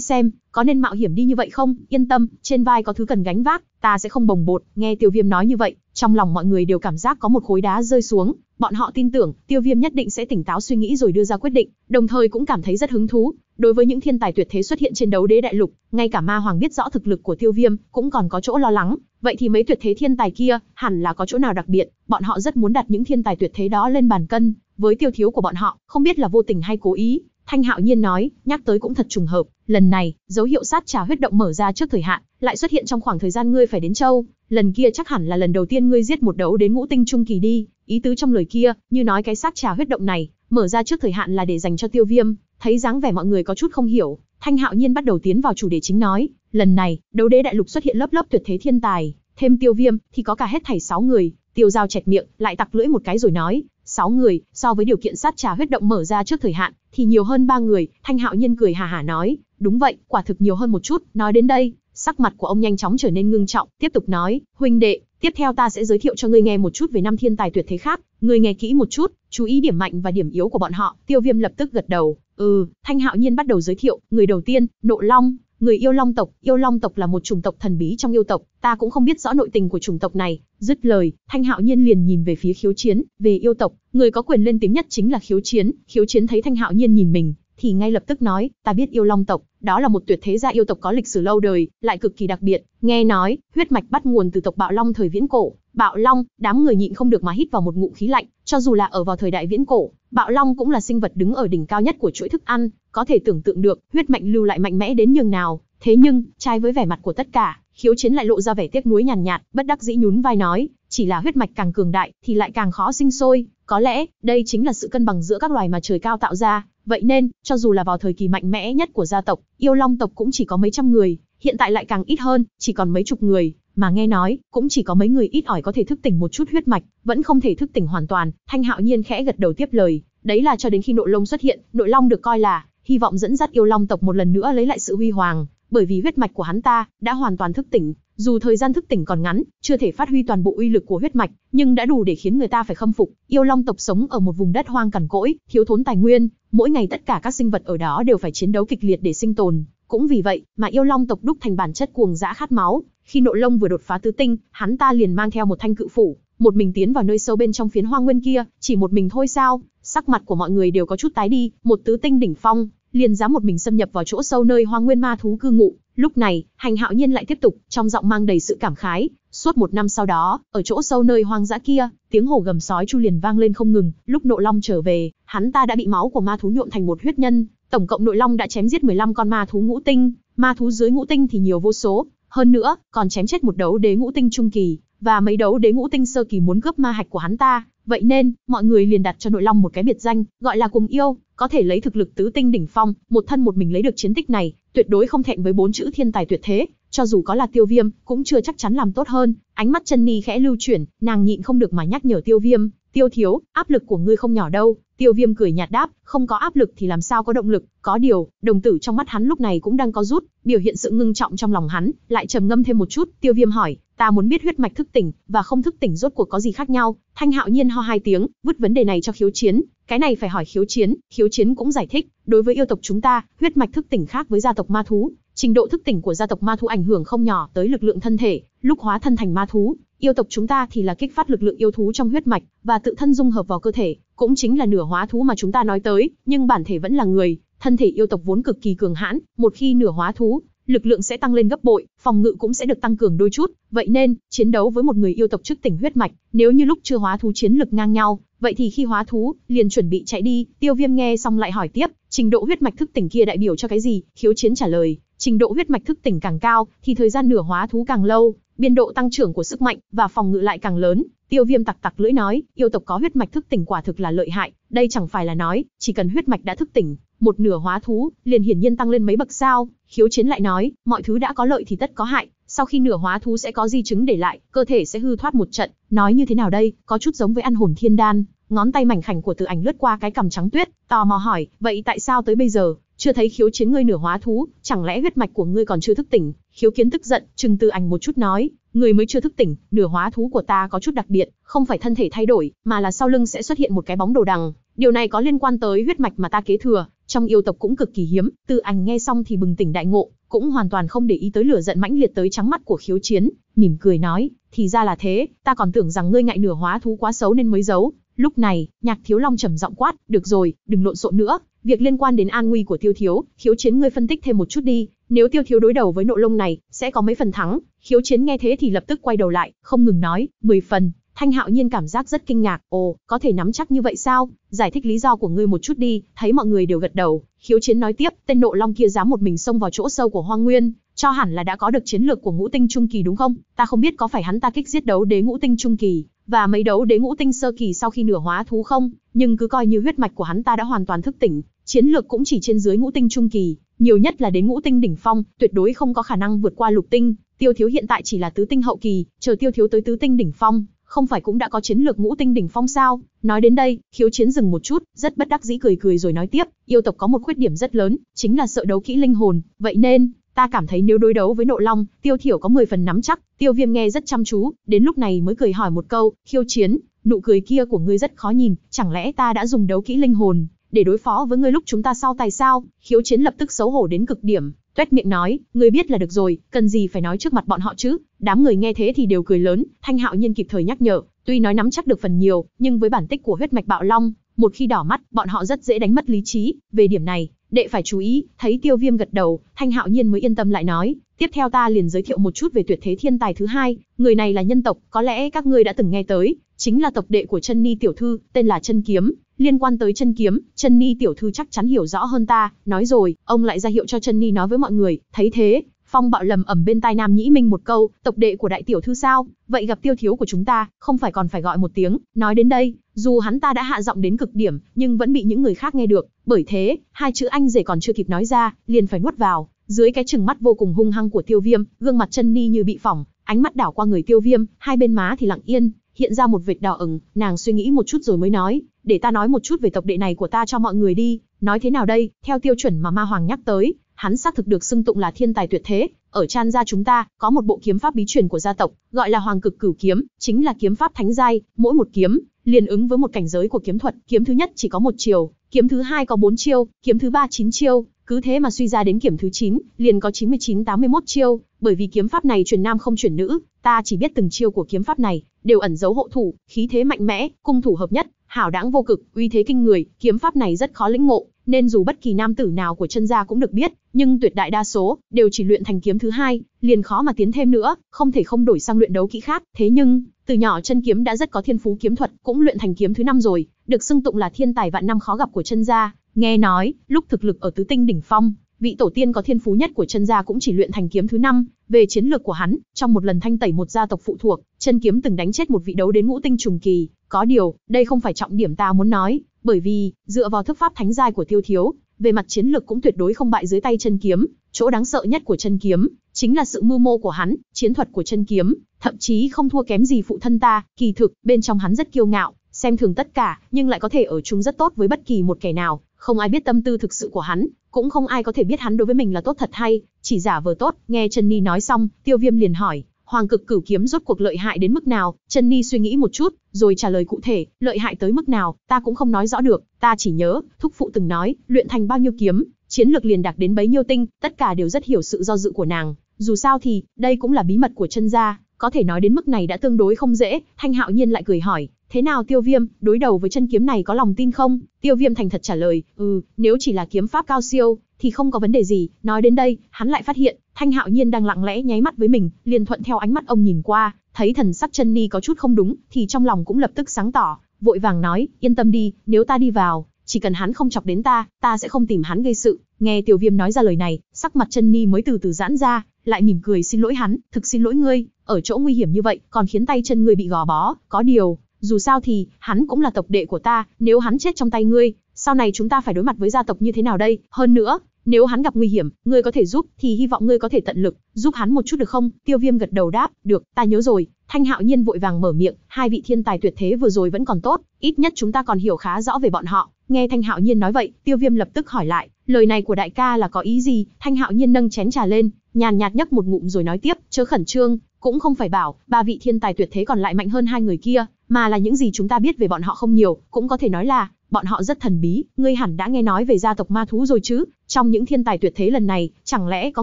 xem, có nên mạo hiểm đi như vậy không, yên tâm, trên vai có thứ cần gánh vác, ta sẽ không bồng bột, nghe tiêu viêm nói như vậy, trong lòng mọi người đều cảm giác có một khối đá rơi xuống, bọn họ tin tưởng, tiêu viêm nhất định sẽ tỉnh táo suy nghĩ rồi đưa ra quyết định, đồng thời cũng cảm thấy rất hứng thú, đối với những thiên tài tuyệt thế xuất hiện trên đấu đế đại lục, ngay cả ma hoàng biết rõ thực lực của tiêu viêm, cũng còn có chỗ lo lắng, vậy thì mấy tuyệt thế thiên tài kia, hẳn là có chỗ nào đặc biệt, bọn họ rất muốn đặt những thiên tài tuyệt thế đó lên bàn cân, với tiêu thiếu của bọn họ, không biết là vô tình hay cố ý, Thanh Hạo Nhiên nói, nhắc tới cũng thật trùng hợp, lần này, dấu hiệu sát trà huyết động mở ra trước thời hạn, lại xuất hiện trong khoảng thời gian ngươi phải đến châu, lần kia chắc hẳn là lần đầu tiên ngươi giết một đấu đến ngũ tinh trung kỳ đi, ý tứ trong lời kia, như nói cái sát trà huyết động này, mở ra trước thời hạn là để dành cho Tiêu Viêm, thấy dáng vẻ mọi người có chút không hiểu, Thanh Hạo Nhiên bắt đầu tiến vào chủ đề chính nói, lần này, đấu đế đại lục xuất hiện lớp lớp tuyệt thế thiên tài, thêm Tiêu Viêm thì có cả hết thảy 6 người, Tiêu Dao chẹt miệng, lại tặc lưỡi một cái rồi nói, 6 người, so với điều kiện sát trà huyết động mở ra trước thời hạn, thì nhiều hơn 3 người, Thanh Hạo Nhiên cười hà hà nói, đúng vậy, quả thực nhiều hơn một chút, nói đến đây, sắc mặt của ông nhanh chóng trở nên ngưng trọng, tiếp tục nói, huynh đệ, tiếp theo ta sẽ giới thiệu cho ngươi nghe một chút về năm thiên tài tuyệt thế khác, ngươi nghe kỹ một chút, chú ý điểm mạnh và điểm yếu của bọn họ, tiêu viêm lập tức gật đầu, ừ, Thanh Hạo Nhiên bắt đầu giới thiệu, người đầu tiên, Nộ Long, người yêu long tộc, yêu long tộc là một chủng tộc thần bí trong yêu tộc, ta cũng không biết rõ nội tình của chủng tộc này. Dứt lời, Thanh Hạo Nhiên liền nhìn về phía khiếu chiến, về yêu tộc, người có quyền lên tiếng nhất chính là khiếu chiến. Khiếu chiến thấy Thanh Hạo Nhiên nhìn mình, thì ngay lập tức nói, ta biết yêu long tộc, đó là một tuyệt thế gia yêu tộc có lịch sử lâu đời, lại cực kỳ đặc biệt. Nghe nói, huyết mạch bắt nguồn từ tộc Bạo Long thời viễn cổ. Bạo Long, đám người nhịn không được mà hít vào một ngụm khí lạnh, cho dù là ở vào thời đại viễn cổ, Bạo Long cũng là sinh vật đứng ở đỉnh cao nhất của chuỗi thức ăn, có thể tưởng tượng được, huyết mạch lưu lại mạnh mẽ đến nhường nào, thế nhưng, trai với vẻ mặt của tất cả, khiếu chiến lại lộ ra vẻ tiếc nuối nhàn nhạt, nhạt, bất đắc dĩ nhún vai nói, chỉ là huyết mạch càng cường đại, thì lại càng khó sinh sôi, có lẽ, đây chính là sự cân bằng giữa các loài mà trời cao tạo ra, vậy nên, cho dù là vào thời kỳ mạnh mẽ nhất của gia tộc, yêu long tộc cũng chỉ có mấy trăm người, hiện tại lại càng ít hơn, chỉ còn mấy chục người, mà nghe nói, cũng chỉ có mấy người ít ỏi có thể thức tỉnh một chút huyết mạch, vẫn không thể thức tỉnh hoàn toàn, thanh hạo nhiên khẽ gật đầu tiếp lời, đấy là cho đến khi nội long xuất hiện, nội long được coi là hy vọng dẫn dắt yêu long tộc một lần nữa lấy lại sự huy hoàng, bởi vì huyết mạch của hắn ta đã hoàn toàn thức tỉnh, dù thời gian thức tỉnh còn ngắn, chưa thể phát huy toàn bộ uy lực của huyết mạch, nhưng đã đủ để khiến người ta phải khâm phục. Yêu long tộc sống ở một vùng đất hoang cằn cỗi, thiếu thốn tài nguyên, mỗi ngày tất cả các sinh vật ở đó đều phải chiến đấu kịch liệt để sinh tồn. Cũng vì vậy, mà yêu long tộc đúc thành bản chất cuồng dã khát máu. Khi nội lông vừa đột phá tứ tinh, hắn ta liền mang theo một thanh cự phủ, một mình tiến vào nơi sâu bên trong phiến hoang nguyên kia, chỉ một mình thôi sao? Sắc mặt của mọi người đều có chút tái đi, một tứ tinh đỉnh phong, liền dám một mình xâm nhập vào chỗ sâu nơi hoang nguyên ma thú cư ngụ. Lúc này, hành hạo nhiên lại tiếp tục, trong giọng mang đầy sự cảm khái. Suốt một năm sau đó, ở chỗ sâu nơi hoang dã kia, tiếng hổ gầm sói chu liền vang lên không ngừng. Lúc nội long trở về, hắn ta đã bị máu của ma thú nhuộm thành một huyết nhân. Tổng cộng nội long đã chém giết 15 con ma thú ngũ tinh, ma thú dưới ngũ tinh thì nhiều vô số. Hơn nữa, còn chém chết một đấu đế ngũ tinh trung kỳ, và mấy đấu đế ngũ tinh sơ kỳ muốn cướp ma hạch của hắn ta. Vậy nên, mọi người liền đặt cho nội long một cái biệt danh, gọi là cùng yêu có thể lấy thực lực tứ tinh đỉnh phong, một thân một mình lấy được chiến tích này, tuyệt đối không thẹn với bốn chữ thiên tài tuyệt thế, cho dù có là Tiêu Viêm, cũng chưa chắc chắn làm tốt hơn. Ánh mắt chân Ni khẽ lưu chuyển, nàng nhịn không được mà nhắc nhở Tiêu Viêm, "Tiêu thiếu, áp lực của ngươi không nhỏ đâu." Tiêu Viêm cười nhạt đáp, "Không có áp lực thì làm sao có động lực, có điều, đồng tử trong mắt hắn lúc này cũng đang có rút, biểu hiện sự ngưng trọng trong lòng hắn, lại trầm ngâm thêm một chút, Tiêu Viêm hỏi, Ta muốn biết huyết mạch thức tỉnh và không thức tỉnh rốt cuộc có gì khác nhau. Thanh Hạo Nhiên ho hai tiếng, vứt vấn đề này cho Khiếu Chiến. Cái này phải hỏi Khiếu Chiến. Khiếu Chiến cũng giải thích, đối với yêu tộc chúng ta, huyết mạch thức tỉnh khác với gia tộc ma thú. Trình độ thức tỉnh của gia tộc ma thú ảnh hưởng không nhỏ tới lực lượng thân thể. Lúc hóa thân thành ma thú, yêu tộc chúng ta thì là kích phát lực lượng yêu thú trong huyết mạch và tự thân dung hợp vào cơ thể, cũng chính là nửa hóa thú mà chúng ta nói tới, nhưng bản thể vẫn là người, thân thể yêu tộc vốn cực kỳ cường hãn, một khi nửa hóa thú, lực lượng sẽ tăng lên gấp bội, phòng ngự cũng sẽ được tăng cường đôi chút, vậy nên, chiến đấu với một người yêu tộc trước tỉnh huyết mạch, nếu như lúc chưa hóa thú chiến lực ngang nhau, vậy thì khi hóa thú, liền chuẩn bị chạy đi, Tiêu Viêm nghe xong lại hỏi tiếp, trình độ huyết mạch thức tỉnh kia đại biểu cho cái gì? Khiếu Chiến trả lời, trình độ huyết mạch thức tỉnh càng cao, thì thời gian nửa hóa thú càng lâu, biên độ tăng trưởng của sức mạnh và phòng ngự lại càng lớn. Tiêu Viêm tặc tặc lưỡi nói, yêu tộc có huyết mạch thức tỉnh quả thực là lợi hại, đây chẳng phải là nói, chỉ cần huyết mạch đã thức tỉnh, một nửa hóa thú, liền hiển nhiên tăng lên mấy bậc sao, khiếu chiến lại nói, mọi thứ đã có lợi thì tất có hại, sau khi nửa hóa thú sẽ có di chứng để lại, cơ thể sẽ hư thoát một trận, nói như thế nào đây, có chút giống với ăn hồn thiên đan, ngón tay mảnh khảnh của Từ Ảnh lướt qua cái cằm trắng tuyết, tò mò hỏi, vậy tại sao tới bây giờ, chưa thấy khiếu chiến ngươi nửa hóa thú, chẳng lẽ huyết mạch của ngươi còn chưa thức tỉnh, khiếu kiến tức giận, chừng Từ Ảnh một chút nói, người mới chưa thức tỉnh, nửa hóa thú của ta có chút đặc biệt, không phải thân thể thay đổi, mà là sau lưng sẽ xuất hiện một cái bóng đồ đằng, điều này có liên quan tới huyết mạch mà ta kế thừa, trong yêu tộc cũng cực kỳ hiếm, Tư Ảnh nghe xong thì bừng tỉnh đại ngộ, cũng hoàn toàn không để ý tới lửa giận mãnh liệt tới trắng mắt của Khiếu Chiến, mỉm cười nói, thì ra là thế, ta còn tưởng rằng ngươi ngại nửa hóa thú quá xấu nên mới giấu. Lúc này, Nhạc Thiếu Long trầm giọng quát, được rồi, đừng lộn xộn nữa, việc liên quan đến an nguy của Tiêu Thiếu, Khiếu Chiến ngươi phân tích thêm một chút đi, nếu Tiêu Thiếu đối đầu với nội lông này, sẽ có mấy phần thắng. Khiếu Chiến nghe thế thì lập tức quay đầu lại, không ngừng nói, 10 phần, Thanh Hạo Nhiên cảm giác rất kinh ngạc, "Ồ, có thể nắm chắc như vậy sao? Giải thích lý do của ngươi một chút đi." Thấy mọi người đều gật đầu, Khiếu Chiến nói tiếp, "Tên nộ long kia dám một mình xông vào chỗ sâu của Hoang Nguyên, cho hẳn là đã có được chiến lược của Ngũ Tinh trung kỳ đúng không? Ta không biết có phải hắn ta kích giết đấu đế Ngũ Tinh trung kỳ và mấy đấu đế Ngũ Tinh sơ kỳ sau khi nửa hóa thú không, nhưng cứ coi như huyết mạch của hắn ta đã hoàn toàn thức tỉnh, chiến lược cũng chỉ trên dưới Ngũ Tinh trung kỳ, nhiều nhất là đến Ngũ Tinh đỉnh phong, tuyệt đối không có khả năng vượt qua Lục Tinh." Tiêu Thiếu hiện tại chỉ là tứ tinh hậu kỳ, chờ Tiêu Thiếu tới tứ tinh đỉnh phong, không phải cũng đã có chiến lược ngũ tinh đỉnh phong sao? Nói đến đây, khiếu chiến dừng một chút, rất bất đắc dĩ cười cười rồi nói tiếp, yêu tộc có một khuyết điểm rất lớn, chính là sợ đấu kỹ linh hồn, vậy nên, ta cảm thấy nếu đối đấu với nộ long, tiêu thiểu có 10 phần nắm chắc, tiêu viêm nghe rất chăm chú, đến lúc này mới cười hỏi một câu, khiêu chiến, nụ cười kia của ngươi rất khó nhìn, chẳng lẽ ta đã dùng đấu kỹ linh hồn, để đối phó với ngươi lúc chúng ta sau tài sao, khiếu chiến lập tức xấu hổ đến cực điểm, Tuét miệng nói, ngươi biết là được rồi, cần gì phải nói trước mặt bọn họ chứ? Đám người nghe thế thì đều cười lớn, Thanh Hạo Nhiên kịp thời nhắc nhở, tuy nói nắm chắc được phần nhiều, nhưng với bản tích của huyết mạch bạo long, một khi đỏ mắt, bọn họ rất dễ đánh mất lý trí, về điểm này, đệ phải chú ý, thấy Tiêu Viêm gật đầu, Thanh Hạo Nhiên mới yên tâm lại nói, tiếp theo ta liền giới thiệu một chút về tuyệt thế thiên tài thứ hai, người này là nhân tộc, có lẽ các ngươi đã từng nghe tới, chính là tộc đệ của chân Ni tiểu thư, tên là Chân Kiếm, Liên quan tới chân kiếm, chân ni tiểu thư chắc chắn hiểu rõ hơn ta, nói rồi, ông lại ra hiệu cho chân ni nói với mọi người, thấy thế, phong bạo lầm ẩm bên tai nam nhĩ minh một câu, tộc đệ của đại tiểu thư sao, vậy gặp tiêu thiếu của chúng ta, không phải còn phải gọi một tiếng, nói đến đây, dù hắn ta đã hạ giọng đến cực điểm, nhưng vẫn bị những người khác nghe được, bởi thế, hai chữ anh rể còn chưa kịp nói ra, liền phải nuốt vào, dưới cái trừng mắt vô cùng hung hăng của tiêu viêm, gương mặt chân ni như bị phỏng, ánh mắt đảo qua người tiêu viêm, hai bên má thì lặng yên, hiện ra một vệt đỏ ửng, nàng suy nghĩ một chút rồi mới nói, "Để ta nói một chút về tộc đệ này của ta cho mọi người đi, nói thế nào đây, theo tiêu chuẩn mà Ma Hoàng nhắc tới, hắn xác thực được xưng tụng là thiên tài tuyệt thế, ở Chan gia chúng ta có một bộ kiếm pháp bí truyền của gia tộc, gọi là Hoàng Cực Cửu Kiếm, chính là kiếm pháp thánh giai, mỗi một kiếm liền ứng với một cảnh giới của kiếm thuật, kiếm thứ nhất chỉ có một chiều, kiếm thứ hai có bốn chiêu, kiếm thứ ba chín chiêu, cứ thế mà suy ra đến kiếm thứ chín, liền có 99 81 chiêu, bởi vì kiếm pháp này truyền nam không truyền nữ, ta chỉ biết từng chiêu của kiếm pháp này đều ẩn giấu hộ thủ, khí thế mạnh mẽ, cung thủ hợp nhất, hảo đãng vô cực, uy thế kinh người, kiếm pháp này rất khó lĩnh ngộ, nên dù bất kỳ nam tử nào của chân gia cũng được biết, nhưng tuyệt đại đa số đều chỉ luyện thành kiếm thứ hai, liền khó mà tiến thêm nữa, không thể không đổi sang luyện đấu kỹ khác. Thế nhưng, từ nhỏ chân kiếm đã rất có thiên phú kiếm thuật, cũng luyện thành kiếm thứ năm rồi, được xưng tụng là thiên tài vạn năm khó gặp của chân gia. Nghe nói, lúc thực lực ở tứ tinh đỉnh phong, vị tổ tiên có thiên phú nhất của chân gia cũng chỉ luyện thành kiếm thứ năm về chiến lược của hắn trong một lần thanh tẩy một gia tộc phụ thuộc chân kiếm từng đánh chết một vị đấu đến ngũ tinh trùng kỳ có điều đây không phải trọng điểm ta muốn nói bởi vì dựa vào thức pháp thánh giai của tiêu thiếu về mặt chiến lược cũng tuyệt đối không bại dưới tay chân kiếm chỗ đáng sợ nhất của chân kiếm chính là sự mưu mô của hắn chiến thuật của chân kiếm thậm chí không thua kém gì phụ thân ta kỳ thực bên trong hắn rất kiêu ngạo xem thường tất cả nhưng lại có thể ở chung rất tốt với bất kỳ một kẻ nào không ai biết tâm tư thực sự của hắn cũng không ai có thể biết hắn đối với mình là tốt thật hay, chỉ giả vờ tốt, nghe chân Ni nói xong, tiêu viêm liền hỏi, hoàng cực cửu kiếm rốt cuộc lợi hại đến mức nào, chân Ni suy nghĩ một chút, rồi trả lời cụ thể, lợi hại tới mức nào, ta cũng không nói rõ được, ta chỉ nhớ, thúc phụ từng nói, luyện thành bao nhiêu kiếm, chiến lược liền đạt đến bấy nhiêu tinh, tất cả đều rất hiểu sự do dự của nàng, dù sao thì, đây cũng là bí mật của chân gia, có thể nói đến mức này đã tương đối không dễ, Thanh Hạo Nhiên lại cười hỏi, thế nào tiêu viêm, đối đầu với chân kiếm này có lòng tin không? Tiêu viêm thành thật trả lời, ừ, nếu chỉ là kiếm pháp cao siêu, thì không có vấn đề gì. Nói đến đây, hắn lại phát hiện, thanh hạo nhiên đang lặng lẽ nháy mắt với mình, liền thuận theo ánh mắt ông nhìn qua, thấy thần sắc chân ni có chút không đúng, thì trong lòng cũng lập tức sáng tỏ, vội vàng nói, yên tâm đi, nếu ta đi vào, chỉ cần hắn không chọc đến ta, ta sẽ không tìm hắn gây sự. Nghe tiêu Viêm nói ra lời này, sắc mặt chân Ni mới từ từ giãn ra, lại mỉm cười xin lỗi hắn, thực xin lỗi ngươi, ở chỗ nguy hiểm như vậy, còn khiến tay chân ngươi bị gò bó, có điều, dù sao thì, hắn cũng là tộc đệ của ta, nếu hắn chết trong tay ngươi, sau này chúng ta phải đối mặt với gia tộc như thế nào đây? Hơn nữa, nếu hắn gặp nguy hiểm, ngươi có thể giúp, thì hy vọng ngươi có thể tận lực, giúp hắn một chút được không? Tiêu viêm gật đầu đáp, được, ta nhớ rồi. Thanh hạo nhiên vội vàng mở miệng, hai vị thiên tài tuyệt thế vừa rồi vẫn còn tốt, ít nhất chúng ta còn hiểu khá rõ về bọn họ. Nghe Thanh hạo nhiên nói vậy, tiêu viêm lập tức hỏi lại, lời này của đại ca là có ý gì? Thanh hạo nhiên nâng chén trà lên, nhàn nhạt nhấp một ngụm rồi nói tiếp, chớ khẩn trương, cũng không phải bảo, ba vị thiên tài tuyệt thế còn lại mạnh hơn hai người kia, mà là những gì chúng ta biết về bọn họ không nhiều, cũng có thể nói là bọn họ rất thần bí, ngươi hẳn đã nghe nói về gia tộc ma thú rồi chứ? Trong những thiên tài tuyệt thế lần này, chẳng lẽ có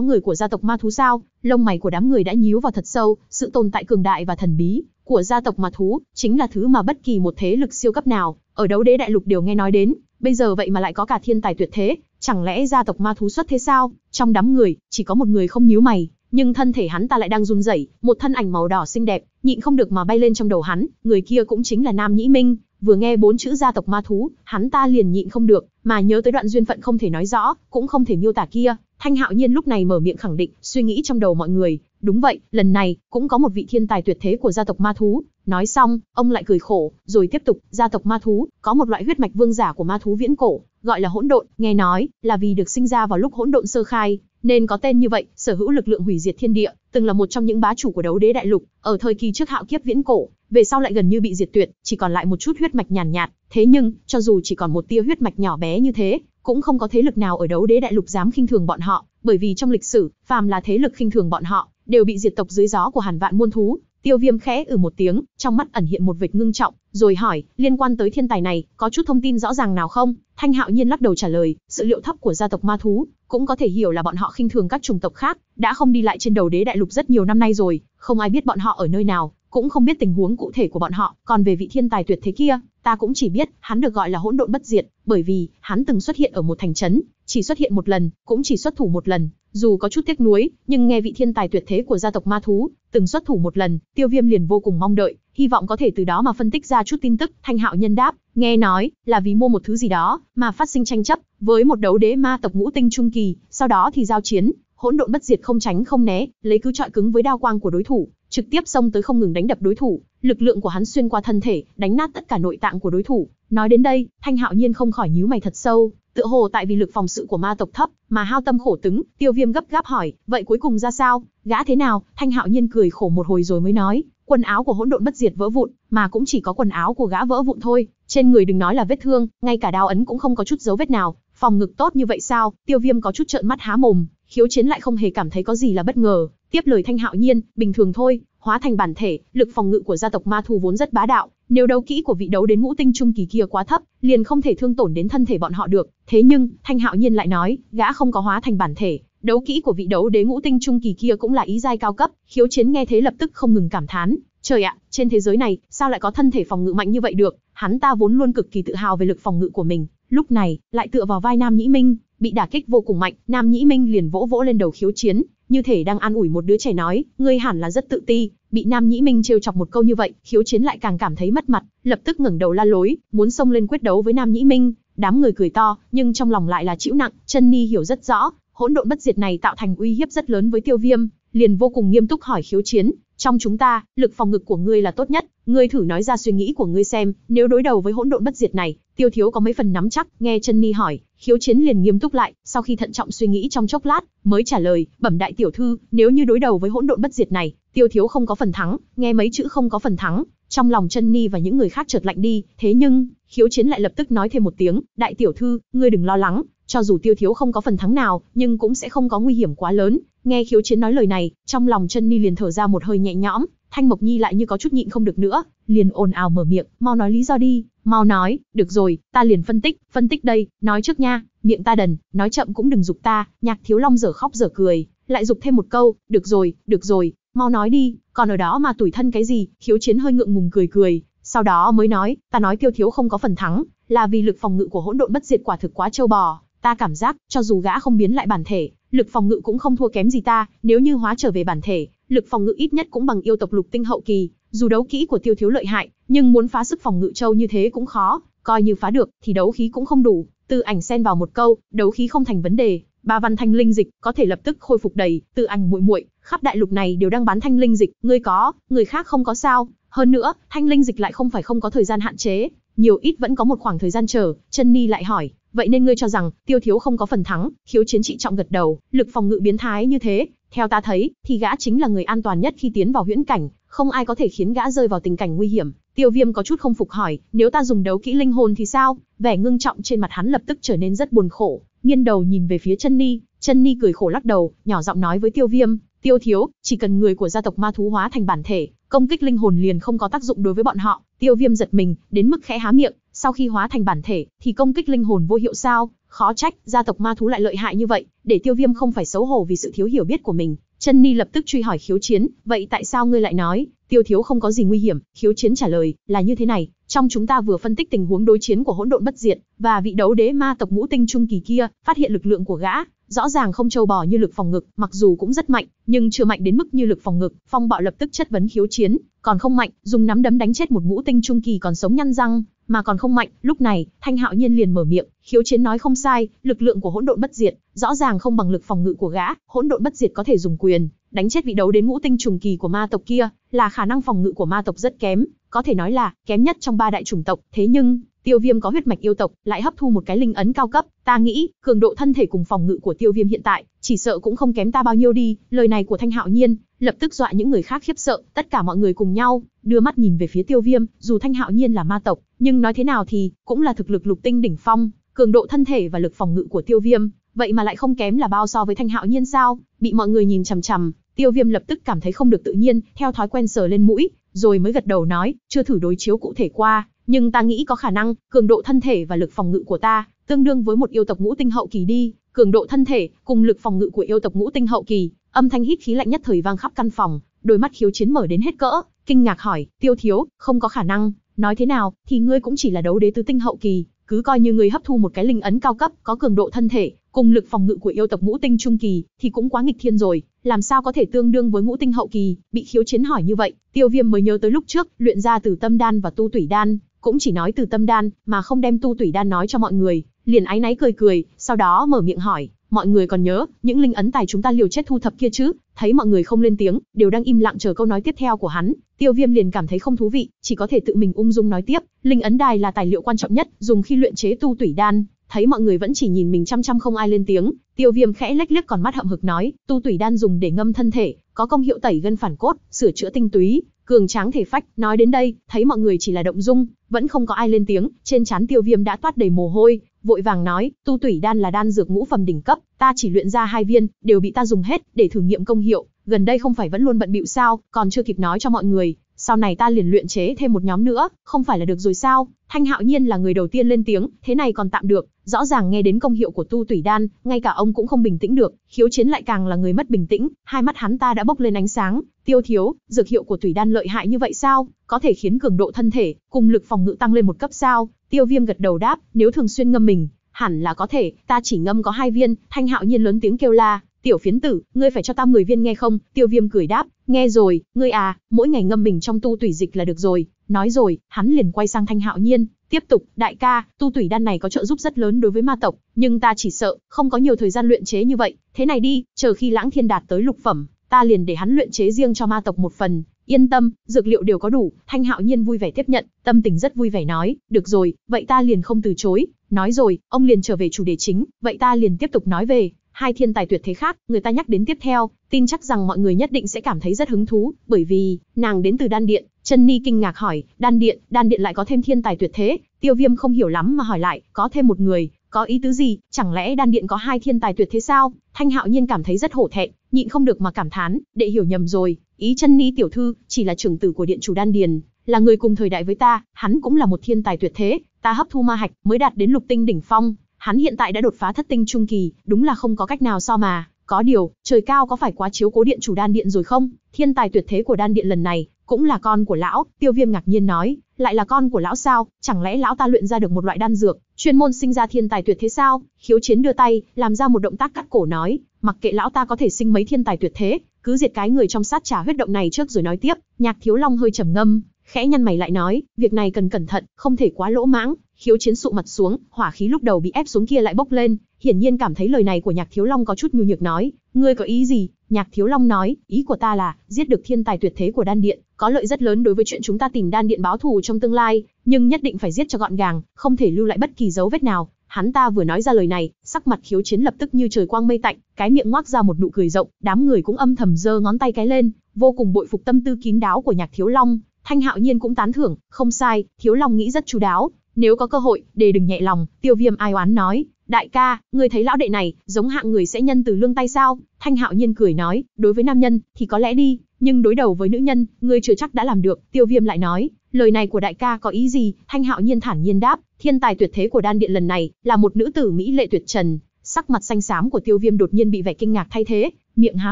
người của gia tộc ma thú sao? Lông mày của đám người đã nhíu vào thật sâu, sự tồn tại cường đại và thần bí của gia tộc ma thú chính là thứ mà bất kỳ một thế lực siêu cấp nào ở đấu đế đại lục đều nghe nói đến, bây giờ vậy mà lại có cả thiên tài tuyệt thế, chẳng lẽ gia tộc ma thú xuất thế sao? Trong đám người, chỉ có một người không nhíu mày, nhưng thân thể hắn ta lại đang run rẩy, một thân ảnh màu đỏ xinh đẹp, nhịn không được mà bay lên trong đầu hắn, người kia cũng chính là Nam Nhĩ Minh, vừa nghe bốn chữ gia tộc ma thú, hắn ta liền nhịn không được, mà nhớ tới đoạn duyên phận không thể nói rõ, cũng không thể miêu tả kia, Thanh Hạo Nhiên lúc này mở miệng khẳng định, suy nghĩ trong đầu mọi người, đúng vậy, lần này cũng có một vị thiên tài tuyệt thế của gia tộc ma thú, nói xong, ông lại cười khổ, rồi tiếp tục, gia tộc ma thú có một loại huyết mạch vương giả của ma thú viễn cổ, gọi là hỗn độn, nghe nói là vì được sinh ra vào lúc hỗn độn sơ khai, nên có tên như vậy, sở hữu lực lượng hủy diệt thiên địa, từng là một trong những bá chủ của đấu đế đại lục, ở thời kỳ trước hạo kiếp viễn cổ, về sau lại gần như bị diệt tuyệt, chỉ còn lại một chút huyết mạch nhàn nhạt, thế nhưng, cho dù chỉ còn một tia huyết mạch nhỏ bé như thế, cũng không có thế lực nào ở đấu đế đại lục dám khinh thường bọn họ, bởi vì trong lịch sử, phàm là thế lực khinh thường bọn họ, đều bị diệt tộc dưới gió của Hàn Vạn muôn thú, Tiêu Viêm khẽ ừ một tiếng, trong mắt ẩn hiện một vệt ngưng trọng, rồi hỏi, liên quan tới thiên tài này, có chút thông tin rõ ràng nào không? Thanh Hạo Nhiên lắc đầu trả lời, sự liệu thấp của gia tộc ma thú, cũng có thể hiểu là bọn họ khinh thường các chủng tộc khác, đã không đi lại trên đầu đế đại lục rất nhiều năm nay rồi, không ai biết bọn họ ở nơi nào, cũng không biết tình huống cụ thể của bọn họ, còn về vị thiên tài tuyệt thế kia, ta cũng chỉ biết, hắn được gọi là hỗn độn bất diệt, bởi vì hắn từng xuất hiện ở một thành trấn, chỉ xuất hiện một lần, cũng chỉ xuất thủ một lần, dù có chút tiếc nuối, nhưng nghe vị thiên tài tuyệt thế của gia tộc ma thú, từng xuất thủ một lần, Tiêu Viêm liền vô cùng mong đợi, hy vọng có thể từ đó mà phân tích ra chút tin tức. Thanh Hạo Nhân đáp, nghe nói là vì mua một thứ gì đó mà phát sinh tranh chấp với một đấu đế ma tộc ngũ tinh trung kỳ, sau đó thì giao chiến, hỗn độn bất diệt không tránh không né, lấy cứ trọi cứng với đao quang của đối thủ, trực tiếp xông tới không ngừng đánh đập đối thủ, lực lượng của hắn xuyên qua thân thể, đánh nát tất cả nội tạng của đối thủ. Nói đến đây, Thanh Hạo Nhiên không khỏi nhíu mày thật sâu, tựa hồ tại vì lực phòng sự của ma tộc thấp, mà hao tâm khổ tứng, tiêu viêm gấp gáp hỏi, vậy cuối cùng ra sao, gã thế nào, thanh hạo nhiên cười khổ một hồi rồi mới nói, quần áo của hỗn độn bất diệt vỡ vụn, mà cũng chỉ có quần áo của gã vỡ vụn thôi, trên người đừng nói là vết thương, ngay cả đao ấn cũng không có chút dấu vết nào, phòng ngực tốt như vậy sao, tiêu viêm có chút trợn mắt há mồm, khiếu chiến lại không hề cảm thấy có gì là bất ngờ, tiếp lời thanh hạo nhiên, bình thường thôi, hóa thành bản thể, lực phòng ngự của gia tộc ma thu vốn rất bá đạo, nếu đấu kỹ của vị đấu đến ngũ tinh trung kỳ kia quá thấp, liền không thể thương tổn đến thân thể bọn họ được. Thế nhưng, Thanh Hạo Nhiên lại nói, gã không có hóa thành bản thể, đấu kỹ của vị đấu đế ngũ tinh trung kỳ kia cũng là ý giai cao cấp, khiếu chiến nghe thế lập tức không ngừng cảm thán. Trời ạ, trên thế giới này, sao lại có thân thể phòng ngự mạnh như vậy được? Hắn ta vốn luôn cực kỳ tự hào về lực phòng ngự của mình, lúc này lại tựa vào vai Nam Nhĩ Minh, bị đả kích vô cùng mạnh, Nam Nhĩ Minh liền vỗ vỗ lên đầu khiếu chiến, như thể đang an ủi một đứa trẻ nói, ngươi hẳn là rất tự ti, bị Nam Nhĩ Minh trêu chọc một câu như vậy, khiếu chiến lại càng cảm thấy mất mặt, lập tức ngẩng đầu la lối, muốn xông lên quyết đấu với Nam Nhĩ Minh, đám người cười to, nhưng trong lòng lại là chịu nặng, chân ni hiểu rất rõ, hỗn độn bất diệt này tạo thành uy hiếp rất lớn với tiêu viêm, liền vô cùng nghiêm túc hỏi khiếu chiến, trong chúng ta, lực phòng ngực của ngươi là tốt nhất, ngươi thử nói ra suy nghĩ của ngươi xem, nếu đối đầu với hỗn độn bất diệt này, Tiêu Thiếu có mấy phần nắm chắc, nghe chân Ni hỏi, Khiếu Chiến liền nghiêm túc lại, sau khi thận trọng suy nghĩ trong chốc lát, mới trả lời, bẩm đại tiểu thư, nếu như đối đầu với hỗn độn bất diệt này, Tiêu Thiếu không có phần thắng, nghe mấy chữ không có phần thắng, trong lòng chân Ni và những người khác chợt lạnh đi, thế nhưng, Khiếu Chiến lại lập tức nói thêm một tiếng, đại tiểu thư, ngươi đừng lo lắng, cho dù tiêu thiếu không có phần thắng nào, nhưng cũng sẽ không có nguy hiểm quá lớn. Nghe khiếu chiến nói lời này, trong lòng chân ni liền thở ra một hơi nhẹ nhõm. Thanh Mộc Nhi lại như có chút nhịn không được nữa, liền ồn ào mở miệng, mau nói lý do đi, mau nói, được rồi, ta liền phân tích, phân tích đây, nói trước nha, miệng ta đần, nói chậm cũng đừng dục ta, nhạc thiếu long dở khóc dở cười, lại dục thêm một câu, được rồi, được rồi, mau nói đi, còn ở đó mà tủi thân cái gì, khiếu chiến hơi ngượng ngùng cười cười, sau đó mới nói, ta nói tiêu thiếu không có phần thắng, là vì lực phòng ngự của hỗn độn bất diệt quả thực quá trâu bò, Ta cảm giác, cho dù gã không biến lại bản thể, lực phòng ngự cũng không thua kém gì ta, nếu như hóa trở về bản thể, lực phòng ngự ít nhất cũng bằng yêu tộc lục tinh hậu kỳ, dù đấu kỹ của tiêu thiếu lợi hại, nhưng muốn phá sức phòng ngự châu như thế cũng khó, coi như phá được, thì đấu khí cũng không đủ. Tư ảnh xen vào một câu, đấu khí không thành vấn đề, ba văn thanh linh dịch có thể lập tức khôi phục đầy, tư ảnh muội muội, khắp đại lục này đều đang bán thanh linh dịch, ngươi có, người khác không có sao. Hơn nữa, thanh linh dịch lại không phải không có thời gian hạn chế, nhiều ít vẫn có một khoảng thời gian chờ, chân ni lại hỏi, vậy nên ngươi cho rằng tiêu thiếu không có phần thắng khiếu chiến trị trọng gật đầu lực phòng ngự biến thái như thế theo ta thấy thì gã chính là người an toàn nhất khi tiến vào huyễn cảnh không ai có thể khiến gã rơi vào tình cảnh nguy hiểm tiêu viêm có chút không phục hỏi nếu ta dùng đấu kỹ linh hồn thì sao vẻ ngưng trọng trên mặt hắn lập tức trở nên rất buồn khổ nghiêng đầu nhìn về phía chân ni chân ni cười khổ lắc đầu nhỏ giọng nói với tiêu viêm tiêu thiếu chỉ cần người của gia tộc ma thú hóa thành bản thể công kích linh hồn liền không có tác dụng đối với bọn họ tiêu viêm giật mình đến mức khẽ há miệng sau khi hóa thành bản thể, thì công kích linh hồn vô hiệu sao? Khó trách, gia tộc ma thú lại lợi hại như vậy, để tiêu viêm không phải xấu hổ vì sự thiếu hiểu biết của mình. Chân Ni lập tức truy hỏi khiếu chiến, vậy tại sao ngươi lại nói, tiêu thiếu không có gì nguy hiểm, khiếu chiến trả lời, là như thế này, trong chúng ta vừa phân tích tình huống đối chiến của hỗn độn bất diệt, và vị đấu đế ma tộc ngũ tinh trung kỳ kia, phát hiện lực lượng của gã, rõ ràng không trâu bò như lực phòng ngực, mặc dù cũng rất mạnh, nhưng chưa mạnh đến mức như lực phòng ngực, phong bạo lập tức chất vấn khiếu chiến, còn không mạnh, dùng nắm đấm đánh chết một ngũ tinh trung kỳ còn sống nhăn răng, mà còn không mạnh, lúc này, Thanh Hạo Nhiên liền mở miệng, khiếu chiến nói không sai, lực lượng của hỗn độn bất diệt, rõ ràng không bằng lực phòng ngự của gã, hỗn độn bất diệt có thể dùng quyền, đánh chết vị đấu đến ngũ tinh trùng kỳ của ma tộc kia, là khả năng phòng ngự của ma tộc rất kém, có thể nói là kém nhất trong ba đại chủng tộc, thế nhưng, Tiêu Viêm có huyết mạch yêu tộc, lại hấp thu một cái linh ấn cao cấp, ta nghĩ, cường độ thân thể cùng phòng ngự của Tiêu Viêm hiện tại, chỉ sợ cũng không kém ta bao nhiêu đi, lời này của Thanh Hạo Nhiên, lập tức dọa những người khác khiếp sợ, tất cả mọi người cùng nhau, đưa mắt nhìn về phía Tiêu Viêm, dù Thanh Hạo Nhiên là ma tộc, nhưng nói thế nào thì, cũng là thực lực lục tinh đỉnh phong, cường độ thân thể và lực phòng ngự của tiêu viêm, vậy mà lại không kém là bao so với thanh hạo nhiên sao, bị mọi người nhìn chằm chằm, tiêu viêm lập tức cảm thấy không được tự nhiên, theo thói quen sờ lên mũi, rồi mới gật đầu nói, chưa thử đối chiếu cụ thể qua, nhưng ta nghĩ có khả năng, cường độ thân thể và lực phòng ngự của ta, tương đương với một yêu tộc ngũ tinh hậu kỳ đi, cường độ thân thể cùng lực phòng ngự của yêu tộc ngũ tinh hậu kỳ, âm thanh hít khí lạnh nhất thời vang khắp căn phòng, đôi mắt khiếu chiến mở đến hết cỡ, kinh ngạc hỏi, tiêu thiếu, không có khả năng, Nói thế nào, thì ngươi cũng chỉ là đấu đế tứ tinh hậu kỳ, cứ coi như ngươi hấp thu một cái linh ấn cao cấp, có cường độ thân thể, cùng lực phòng ngự của yêu tộc ngũ tinh trung kỳ, thì cũng quá nghịch thiên rồi, làm sao có thể tương đương với ngũ tinh hậu kỳ, bị khiếu chiến hỏi như vậy, tiêu viêm mới nhớ tới lúc trước, luyện ra từ tâm đan và tu tủy đan, cũng chỉ nói từ tâm đan, mà không đem tu tủy đan nói cho mọi người, liền áy náy cười cười, sau đó mở miệng hỏi, mọi người còn nhớ, những linh ấn tài chúng ta liều chết thu thập kia chứ, thấy mọi người không lên tiếng, đều đang im lặng chờ câu nói tiếp theo của hắn, Tiêu Viêm liền cảm thấy không thú vị, chỉ có thể tự mình ung dung nói tiếp, linh ấn đài là tài liệu quan trọng nhất, dùng khi luyện chế tu tủy đan, thấy mọi người vẫn chỉ nhìn mình chăm chăm không ai lên tiếng, Tiêu Viêm khẽ lách lếch còn mắt hậm hực nói, tu tủy đan dùng để ngâm thân thể, có công hiệu tẩy gân phản cốt, sửa chữa tinh túy, cường tráng thể phách, nói đến đây, thấy mọi người chỉ là động dung, vẫn không có ai lên tiếng, trên trán Tiêu Viêm đã toát đầy mồ hôi, vội vàng nói, tu tủy đan là đan dược ngũ phẩm đỉnh cấp, ta chỉ luyện ra hai viên, đều bị ta dùng hết để thử nghiệm công hiệu, gần đây không phải vẫn luôn bận bịu sao, còn chưa kịp nói cho mọi người, sau này ta liền luyện chế thêm một nhóm nữa, không phải là được rồi sao? Thanh Hạo Nhiên là người đầu tiên lên tiếng, thế này còn tạm được, rõ ràng nghe đến công hiệu của tu tủy đan, ngay cả ông cũng không bình tĩnh được, khiếu chiến lại càng là người mất bình tĩnh, hai mắt hắn ta đã bốc lên ánh sáng, tiêu thiếu, dược hiệu của tủy đan lợi hại như vậy sao, có thể khiến cường độ thân thể, cùng lực phòng ngự tăng lên một cấp sao, tiêu viêm gật đầu đáp, nếu thường xuyên ngâm mình, hẳn là có thể, ta chỉ ngâm có hai viên, thanh hạo nhiên lớn tiếng kêu la, tiểu phiến tử, ngươi phải cho ta 10 viên nghe không, tiêu viêm cười đáp, nghe rồi, ngươi à, mỗi ngày ngâm mình trong tu tủy dịch là được rồi, nói rồi, hắn liền quay sang thanh hạo nhiên, Tiếp tục, đại ca, tu tủy đan này có trợ giúp rất lớn đối với ma tộc, nhưng ta chỉ sợ, không có nhiều thời gian luyện chế như vậy, thế này đi, chờ khi lãng thiên đạt tới lục phẩm, ta liền để hắn luyện chế riêng cho ma tộc một phần, yên tâm, dược liệu đều có đủ, thanh hạo nhiên vui vẻ tiếp nhận, tâm tình rất vui vẻ nói, được rồi, vậy ta liền không từ chối, nói rồi, ông liền trở về chủ đề chính, vậy ta liền tiếp tục nói về, hai thiên tài tuyệt thế khác, người ta nhắc đến tiếp theo, tin chắc rằng mọi người nhất định sẽ cảm thấy rất hứng thú, bởi vì nàng đến từ Đan Điện. Trần Ni kinh ngạc hỏi, Đan Điện, Đan Điện lại có thêm thiên tài tuyệt thế? Tiêu Viêm không hiểu lắm mà hỏi lại, có thêm một người, có ý tứ gì? Chẳng lẽ Đan Điện có hai thiên tài tuyệt thế sao? Thanh Hạo Nhiên cảm thấy rất hổ thẹn, nhịn không được mà cảm thán, đệ hiểu nhầm rồi, ý Trần Ni tiểu thư chỉ là trưởng tử của điện chủ Đan Điền, là người cùng thời đại với ta, hắn cũng là một thiên tài tuyệt thế, ta hấp thu ma hạch mới đạt đến lục tinh đỉnh phong, Hắn hiện tại đã đột phá thất tinh trung kỳ, đúng là không có cách nào so mà. Có điều, trời cao có phải quá chiếu cố điện chủ đan điện rồi không? Thiên tài tuyệt thế của đan điện lần này, cũng là con của lão, tiêu viêm ngạc nhiên nói, lại là con của lão sao, chẳng lẽ lão ta luyện ra được một loại đan dược, chuyên môn sinh ra thiên tài tuyệt thế sao, khiếu chiến đưa tay, làm ra một động tác cắt cổ nói, mặc kệ lão ta có thể sinh mấy thiên tài tuyệt thế, cứ diệt cái người trong sát trà huyết động này trước rồi nói tiếp, nhạc thiếu long hơi trầm ngâm, khẽ nhăn mày lại nói, việc này cần cẩn thận, không thể quá lỗ mãng, Khiếu chiến sụ mặt xuống, hỏa khí lúc đầu bị ép xuống kia lại bốc lên, hiển nhiên cảm thấy lời này của Nhạc Thiếu Long có chút nhu nhược nói, ngươi có ý gì? Nhạc Thiếu Long nói, ý của ta là, giết được thiên tài tuyệt thế của đan điện, có lợi rất lớn đối với chuyện chúng ta tìm đan điện báo thù trong tương lai, nhưng nhất định phải giết cho gọn gàng, không thể lưu lại bất kỳ dấu vết nào. Hắn ta vừa nói ra lời này, sắc mặt khiếu chiến lập tức như trời quang mây tạnh, cái miệng ngoác ra một nụ cười rộng, đám người cũng âm thầm giơ ngón tay cái lên, vô cùng bội phục tâm tư kín đáo của Nhạc Thiếu Long. Thanh Hạo Nhiên cũng tán thưởng, không sai, Thiếu Long nghĩ rất chú đáo, nếu có cơ hội, để đừng nhẹ lòng, tiêu viêm ai oán nói. Đại ca, người thấy lão đệ này, giống hạng người sẽ nhân từ lương tay sao? Thanh hạo nhiên cười nói, đối với nam nhân, thì có lẽ đi, nhưng đối đầu với nữ nhân, người chưa chắc đã làm được. Tiêu viêm lại nói, lời này của đại ca có ý gì? Thanh hạo nhiên thản nhiên đáp, thiên tài tuyệt thế của đan điện lần này, là một nữ tử Mỹ lệ tuyệt trần. Sắc mặt xanh xám của tiêu viêm đột nhiên bị vẻ kinh ngạc thay thế, miệng há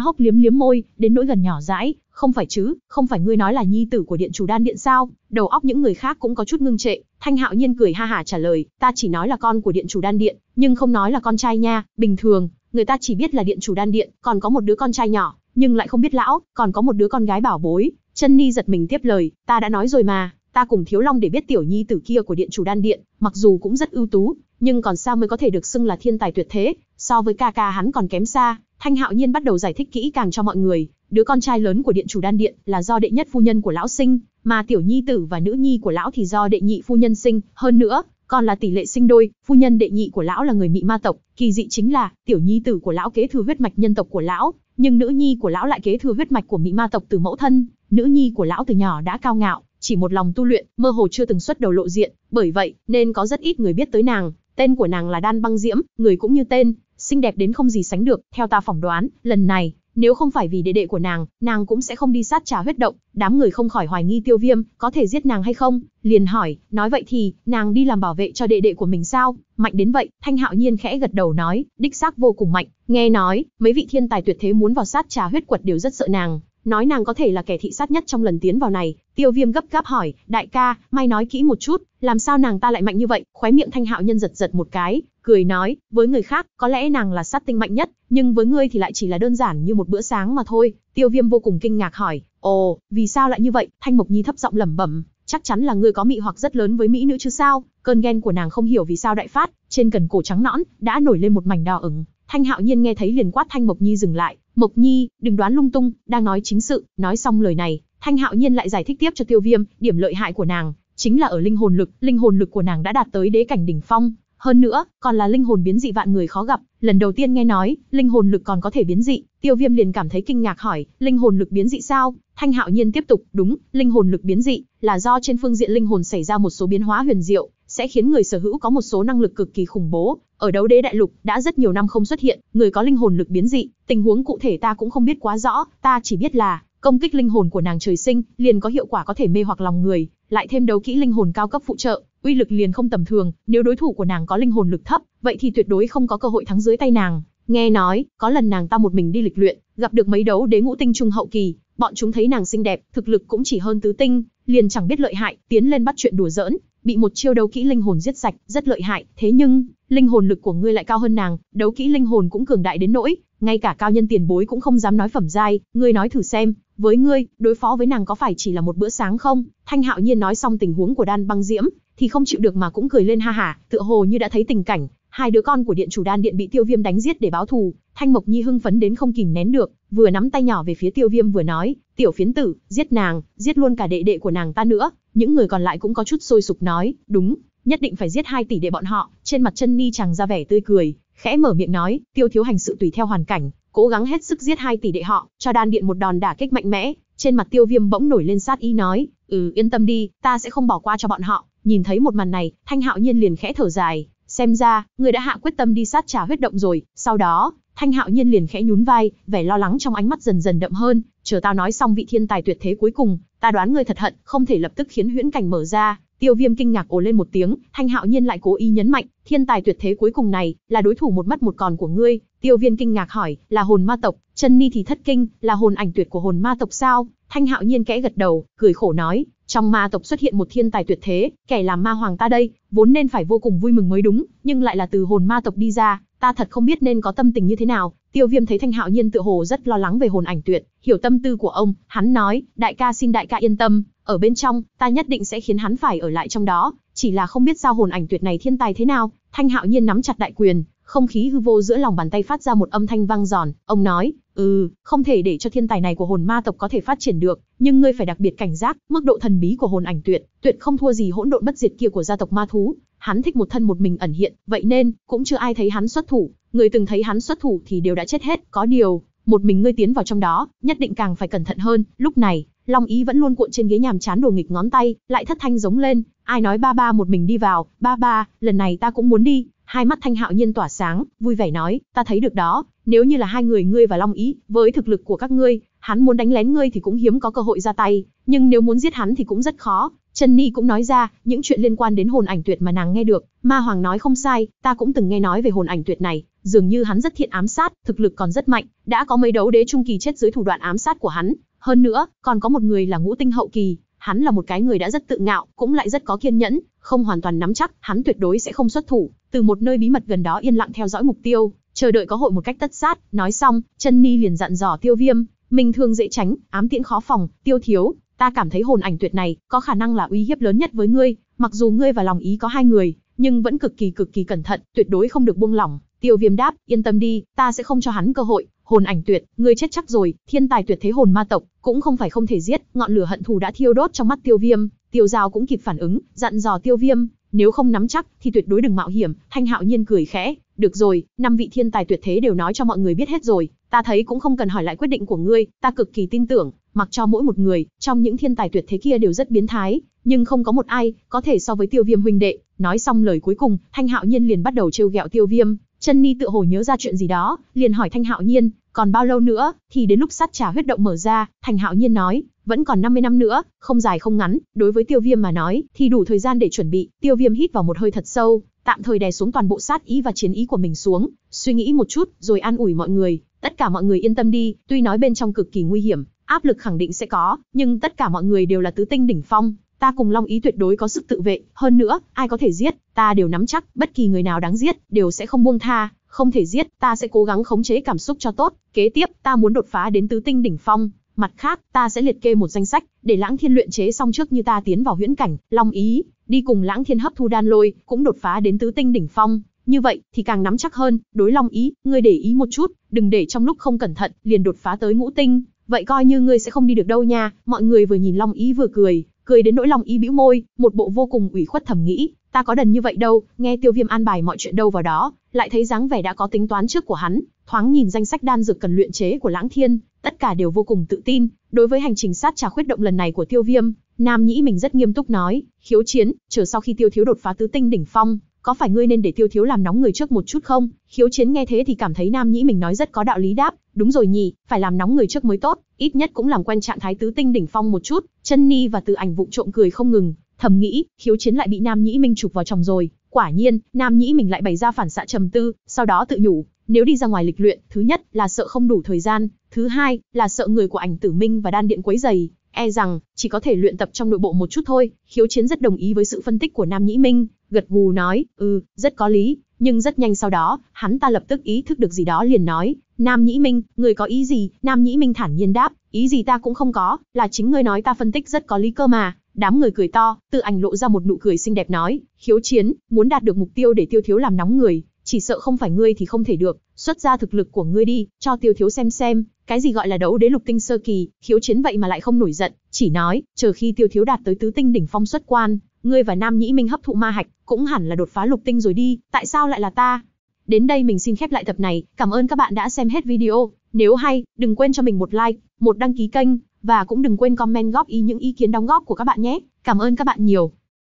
hốc liếm liếm môi, đến nỗi gần nhỏ rãi, không phải chứ, không phải ngươi nói là nhi tử của điện chủ đan điện sao? Đầu óc những người khác cũng có chút ngưng trệ, Thanh Hạo Nhiên cười ha hả trả lời, ta chỉ nói là con của điện chủ đan điện, nhưng không nói là con trai nha, bình thường, người ta chỉ biết là điện chủ đan điện, còn có một đứa con trai nhỏ, nhưng lại không biết lão, còn có một đứa con gái bảo bối. Chân Ni giật mình tiếp lời, ta đã nói rồi mà, ta cùng Thiếu Long để biết tiểu nhi tử kia của điện chủ đan điện, mặc dù cũng rất ưu tú, nhưng còn sao mới có thể được xưng là thiên tài tuyệt thế, so với ca ca hắn còn kém xa. Thanh Hạo Nhiên bắt đầu giải thích kỹ càng cho mọi người, đứa con trai lớn của điện chủ đan điện là do đệ nhất phu nhân của lão sinh, mà tiểu nhi tử và nữ nhi của lão thì do đệ nhị phu nhân sinh, hơn nữa, còn là tỷ lệ sinh đôi, phu nhân đệ nhị của lão là người mị ma tộc, kỳ dị chính là, tiểu nhi tử của lão kế thừa huyết mạch nhân tộc của lão, nhưng nữ nhi của lão lại kế thừa huyết mạch của mị ma tộc từ mẫu thân, nữ nhi của lão từ nhỏ đã cao ngạo, chỉ một lòng tu luyện, mơ hồ chưa từng xuất đầu lộ diện, bởi vậy, nên có rất ít người biết tới nàng, tên của nàng là Đan Băng Diễm, người cũng như tên, xinh đẹp đến không gì sánh được, theo ta phỏng đoán, lần này, nếu không phải vì đệ đệ của nàng, nàng cũng sẽ không đi sát trà huyết động, đám người không khỏi hoài nghi tiêu viêm, có thể giết nàng hay không, liền hỏi, nói vậy thì, nàng đi làm bảo vệ cho đệ đệ của mình sao, mạnh đến vậy, thanh hạo nhiên khẽ gật đầu nói, đích xác vô cùng mạnh, nghe nói, mấy vị thiên tài tuyệt thế muốn vào sát trà huyết quật đều rất sợ nàng, nói nàng có thể là kẻ thị sát nhất trong lần tiến vào này, tiêu viêm gấp gáp hỏi, đại ca, may nói kỹ một chút, làm sao nàng ta lại mạnh như vậy, khóe miệng thanh hạo nhân giật giật một cái, cười nói, với người khác, có lẽ nàng là sát tinh mạnh nhất, nhưng với ngươi thì lại chỉ là đơn giản như một bữa sáng mà thôi. Tiêu Viêm vô cùng kinh ngạc hỏi, ồ, vì sao lại như vậy? Thanh Mộc Nhi thấp giọng lẩm bẩm, chắc chắn là ngươi có mị hoặc rất lớn với mỹ nữ chứ sao? Cơn ghen của nàng không hiểu vì sao đại phát, trên cần cổ trắng nõn đã nổi lên một mảnh đỏ ửng. Thanh Hạo Nhiên nghe thấy liền quát Thanh Mộc Nhi dừng lại, Mộc Nhi, đừng đoán lung tung, đang nói chính sự. Nói xong lời này, Thanh Hạo Nhiên lại giải thích tiếp cho Tiêu Viêm, điểm lợi hại của nàng chính là ở linh hồn lực, linh hồn lực của nàng đã đạt tới đế cảnh đỉnh phong, hơn nữa, còn là linh hồn biến dị vạn người khó gặp, lần đầu tiên nghe nói, linh hồn lực còn có thể biến dị, Tiêu Viêm liền cảm thấy kinh ngạc hỏi, linh hồn lực biến dị sao? Thanh Hạo Nhiên tiếp tục, đúng, linh hồn lực biến dị là do trên phương diện linh hồn xảy ra một số biến hóa huyền diệu, sẽ khiến người sở hữu có một số năng lực cực kỳ khủng bố, ở đấu đế đại lục đã rất nhiều năm không xuất hiện, người có linh hồn lực biến dị, tình huống cụ thể ta cũng không biết quá rõ, ta chỉ biết là công kích linh hồn của nàng trời sinh, liền có hiệu quả có thể mê hoặc lòng người, lại thêm đấu kỹ linh hồn cao cấp phụ trợ, uy lực liền không tầm thường, nếu đối thủ của nàng có linh hồn lực thấp, vậy thì tuyệt đối không có cơ hội thắng dưới tay nàng. Nghe nói, có lần nàng ta một mình đi lịch luyện, gặp được mấy đấu đế ngũ tinh trung hậu kỳ, bọn chúng thấy nàng xinh đẹp, thực lực cũng chỉ hơn tứ tinh, liền chẳng biết lợi hại, tiến lên bắt chuyện đùa giỡn, bị một chiêu đấu kỹ linh hồn giết sạch, rất lợi hại, thế nhưng, linh hồn lực của ngươi lại cao hơn nàng, đấu kỹ linh hồn cũng cường đại đến nỗi, ngay cả cao nhân tiền bối cũng không dám nói phẩm giai, ngươi nói thử xem, với ngươi, đối phó với nàng có phải chỉ là một bữa sáng không? Thanh Hạo Nhiên nói xong tình huống của Đan Băng Diễm, thì không chịu được mà cũng cười lên ha ha, tựa hồ như đã thấy tình cảnh, hai đứa con của điện chủ Đan Điện bị Tiêu Viêm đánh giết để báo thù, Thanh Mộc Nhi hưng phấn đến không kìm nén được, vừa nắm tay nhỏ về phía Tiêu Viêm vừa nói, "Tiểu phiến tử, giết nàng, giết luôn cả đệ đệ của nàng ta nữa." Những người còn lại cũng có chút sôi sục nói, "Đúng, nhất định phải giết hai tỷ đệ bọn họ." Trên mặt chân Ni chàng ra vẻ tươi cười, khẽ mở miệng nói, "Tiêu thiếu hành sự tùy theo hoàn cảnh, cố gắng hết sức giết hai tỷ đệ họ, cho đan điện một đòn đả kích mạnh mẽ. Trên mặt tiêu viêm bỗng nổi lên sát ý nói, ừ yên tâm đi, ta sẽ không bỏ qua cho bọn họ. Nhìn thấy một màn này, thanh hạo nhiên liền khẽ thở dài, xem ra, người đã hạ quyết tâm đi sát trả huyết động rồi, sau đó, thanh hạo nhiên liền khẽ nhún vai, vẻ lo lắng trong ánh mắt dần dần đậm hơn, chờ tao nói xong vị thiên tài tuyệt thế cuối cùng, ta đoán ngươi thật hận, không thể lập tức khiến huyễn cảnh mở ra, Tiêu Viêm kinh ngạc ồ lên một tiếng, Thanh Hạo Nhiên lại cố ý nhấn mạnh, thiên tài tuyệt thế cuối cùng này là đối thủ một mắt một còn của ngươi. Tiêu Viêm kinh ngạc hỏi, là hồn ma tộc, chân ni thì thất kinh, là hồn ảnh tuyệt của hồn ma tộc sao? Thanh Hạo Nhiên kẽ gật đầu, cười khổ nói, trong ma tộc xuất hiện một thiên tài tuyệt thế, kẻ làm ma hoàng ta đây, vốn nên phải vô cùng vui mừng mới đúng, nhưng lại là từ hồn ma tộc đi ra, ta thật không biết nên có tâm tình như thế nào. Tiêu Viêm thấy Thanh Hạo Nhiên tựa hồ rất lo lắng về hồn ảnh tuyệt, hiểu tâm tư của ông, hắn nói, đại ca xin đại ca yên tâm, ở bên trong, ta nhất định sẽ khiến hắn phải ở lại trong đó, chỉ là không biết giao hồn ảnh tuyệt này thiên tài thế nào. Thanh Hạo Nhiên nắm chặt đại quyền, không khí hư vô giữa lòng bàn tay phát ra một âm thanh vang giòn, ông nói, "Ừ, không thể để cho thiên tài này của hồn ma tộc có thể phát triển được, nhưng ngươi phải đặc biệt cảnh giác, mức độ thần bí của hồn ảnh tuyệt, tuyệt không thua gì hỗn độn bất diệt kia của gia tộc ma thú, hắn thích một thân một mình ẩn hiện, vậy nên cũng chưa ai thấy hắn xuất thủ, người từng thấy hắn xuất thủ thì đều đã chết hết, có điều, một mình ngươi tiến vào trong đó, nhất định càng phải cẩn thận hơn." Lúc này, Long Ý vẫn luôn cuộn trên ghế nhàm chán đùa nghịch ngón tay, lại thất thanh giống lên, ai nói ba ba một mình đi vào, ba ba, lần này ta cũng muốn đi. Hai mắt Thanh Hạo Nhiên tỏa sáng, vui vẻ nói, ta thấy được đó, nếu như là hai người ngươi và Long Ý, với thực lực của các ngươi, hắn muốn đánh lén ngươi thì cũng hiếm có cơ hội ra tay, nhưng nếu muốn giết hắn thì cũng rất khó. Trần Ni cũng nói ra, những chuyện liên quan đến hồn ảnh tuyệt mà nàng nghe được, Ma Hoàng nói không sai, ta cũng từng nghe nói về hồn ảnh tuyệt này, dường như hắn rất thiện ám sát, thực lực còn rất mạnh, đã có mấy đấu đế trung kỳ chết dưới thủ đoạn ám sát của hắn, hơn nữa, còn có một người là ngũ tinh hậu kỳ, hắn là một cái người đã rất tự ngạo, cũng lại rất có kiên nhẫn, không hoàn toàn nắm chắc, hắn tuyệt đối sẽ không xuất thủ, từ một nơi bí mật gần đó yên lặng theo dõi mục tiêu, chờ đợi có hội một cách tất sát, nói xong, chân ni liền dặn dò tiêu viêm, mình thường dễ tránh, ám tiễn khó phòng, tiêu thiếu, ta cảm thấy hồn ảnh tuyệt này, có khả năng là uy hiếp lớn nhất với ngươi, mặc dù ngươi và lòng ý có hai người, nhưng vẫn cực kỳ cực kỳ cẩn thận, tuyệt đối không được buông lỏng. Tiêu viêm đáp, yên tâm đi, ta sẽ không cho hắn cơ hội, hồn ảnh tuyệt, ngươi chết chắc rồi, thiên tài tuyệt thế hồn ma tộc, cũng không phải không thể giết, ngọn lửa hận thù đã thiêu đốt trong mắt Tiêu Viêm, Tiêu Dao cũng kịp phản ứng, dặn dò Tiêu Viêm, nếu không nắm chắc thì tuyệt đối đừng mạo hiểm, Thanh Hạo Nhiên cười khẽ, được rồi, năm vị thiên tài tuyệt thế đều nói cho mọi người biết hết rồi, ta thấy cũng không cần hỏi lại quyết định của ngươi, ta cực kỳ tin tưởng, mặc cho mỗi một người, trong những thiên tài tuyệt thế kia đều rất biến thái, nhưng không có một ai có thể so với Tiêu Viêm huynh đệ. Nói xong lời cuối cùng, Thanh Hạo Nhiên liền bắt đầu trêu ghẹo Tiêu Viêm, Chân Ni tự hồ nhớ ra chuyện gì đó, liền hỏi Thanh Hạo Nhiên, còn bao lâu nữa, thì đến lúc sát trà huyết động mở ra, Thanh Hạo Nhiên nói, vẫn còn 50 năm nữa, không dài không ngắn, đối với tiêu viêm mà nói, thì đủ thời gian để chuẩn bị, tiêu viêm hít vào một hơi thật sâu, tạm thời đè xuống toàn bộ sát ý và chiến ý của mình xuống, suy nghĩ một chút, rồi an ủi mọi người, tất cả mọi người yên tâm đi, tuy nói bên trong cực kỳ nguy hiểm, áp lực khẳng định sẽ có, nhưng tất cả mọi người đều là tứ tinh đỉnh phong, Ta cùng Long Ý tuyệt đối có sức tự vệ, hơn nữa, ai có thể giết, ta đều nắm chắc, bất kỳ người nào đáng giết, đều sẽ không buông tha, không thể giết, ta sẽ cố gắng khống chế cảm xúc cho tốt, kế tiếp, ta muốn đột phá đến tứ tinh đỉnh phong, mặt khác, ta sẽ liệt kê một danh sách, để Lãng Thiên luyện chế xong trước như ta tiến vào huyễn cảnh, Long Ý, đi cùng Lãng Thiên hấp thu đan lôi, cũng đột phá đến tứ tinh đỉnh phong, như vậy thì càng nắm chắc hơn, đối Long Ý, ngươi để ý một chút, đừng để trong lúc không cẩn thận liền đột phá tới ngũ tinh, vậy coi như ngươi sẽ không đi được đâu nha. Mọi người vừa nhìn Long Ý vừa cười, cười đến nỗi lòng y bĩu môi, một bộ vô cùng ủy khuất thầm nghĩ, ta có đần như vậy đâu, nghe Tiêu Viêm an bài mọi chuyện đâu vào đó, lại thấy dáng vẻ đã có tính toán trước của hắn, thoáng nhìn danh sách đan dược cần luyện chế của Lãng Thiên, tất cả đều vô cùng tự tin, đối với hành trình sát trà khuyết động lần này của Tiêu Viêm, Nam Nhĩ mình rất nghiêm túc nói, khiếu chiến, chờ sau khi Tiêu Thiếu đột phá tứ tinh đỉnh phong, có phải ngươi nên để tiêu thiếu làm nóng người trước một chút không? Khiếu chiến nghe thế thì cảm thấy nam nhĩ mình nói rất có đạo lý đáp, đúng rồi nhỉ, phải làm nóng người trước mới tốt, ít nhất cũng làm quen trạng thái tứ tinh đỉnh phong một chút, chân ni và từ ảnh vụng trộm cười không ngừng, thầm nghĩ, khiếu chiến lại bị nam nhĩ minh chụp vào chồng rồi, quả nhiên, nam nhĩ mình lại bày ra phản xạ trầm tư, sau đó tự nhủ, nếu đi ra ngoài lịch luyện, thứ nhất là sợ không đủ thời gian, thứ hai là sợ người của ảnh tử minh và đan điện quấy dày, e rằng chỉ có thể luyện tập trong nội bộ một chút thôi. Khiếu Chiến rất đồng ý với sự phân tích của Nam Nhĩ Minh, gật gù nói, ừ, rất có lý, nhưng rất nhanh sau đó, hắn ta lập tức ý thức được gì đó liền nói, Nam Nhĩ Minh, người có ý gì? Nam Nhĩ Minh thản nhiên đáp, ý gì ta cũng không có, là chính ngươi nói ta phân tích rất có lý cơ mà. Đám người cười to, tự ảnh lộ ra một nụ cười xinh đẹp nói, khiếu chiến, muốn đạt được mục tiêu để tiêu thiếu làm nóng người, chỉ sợ không phải ngươi thì không thể được, xuất ra thực lực của ngươi đi, cho tiêu thiếu xem xem, cái gì gọi là đấu đế lục tinh sơ kỳ, khiếu chiến vậy mà lại không nổi giận, chỉ nói, chờ khi tiêu thiếu đạt tới tứ tinh đỉnh phong xuất quan, ngươi và Nam Nhĩ Minh hấp thụ ma hạch, cũng hẳn là đột phá lục tinh rồi đi, tại sao lại là ta? Đến đây mình xin khép lại tập này, cảm ơn các bạn đã xem hết video, nếu hay, đừng quên cho mình một like, một đăng ký kênh, và cũng đừng quên comment góp ý những ý kiến đóng góp của các bạn nhé. Cảm ơn các bạn nhiều.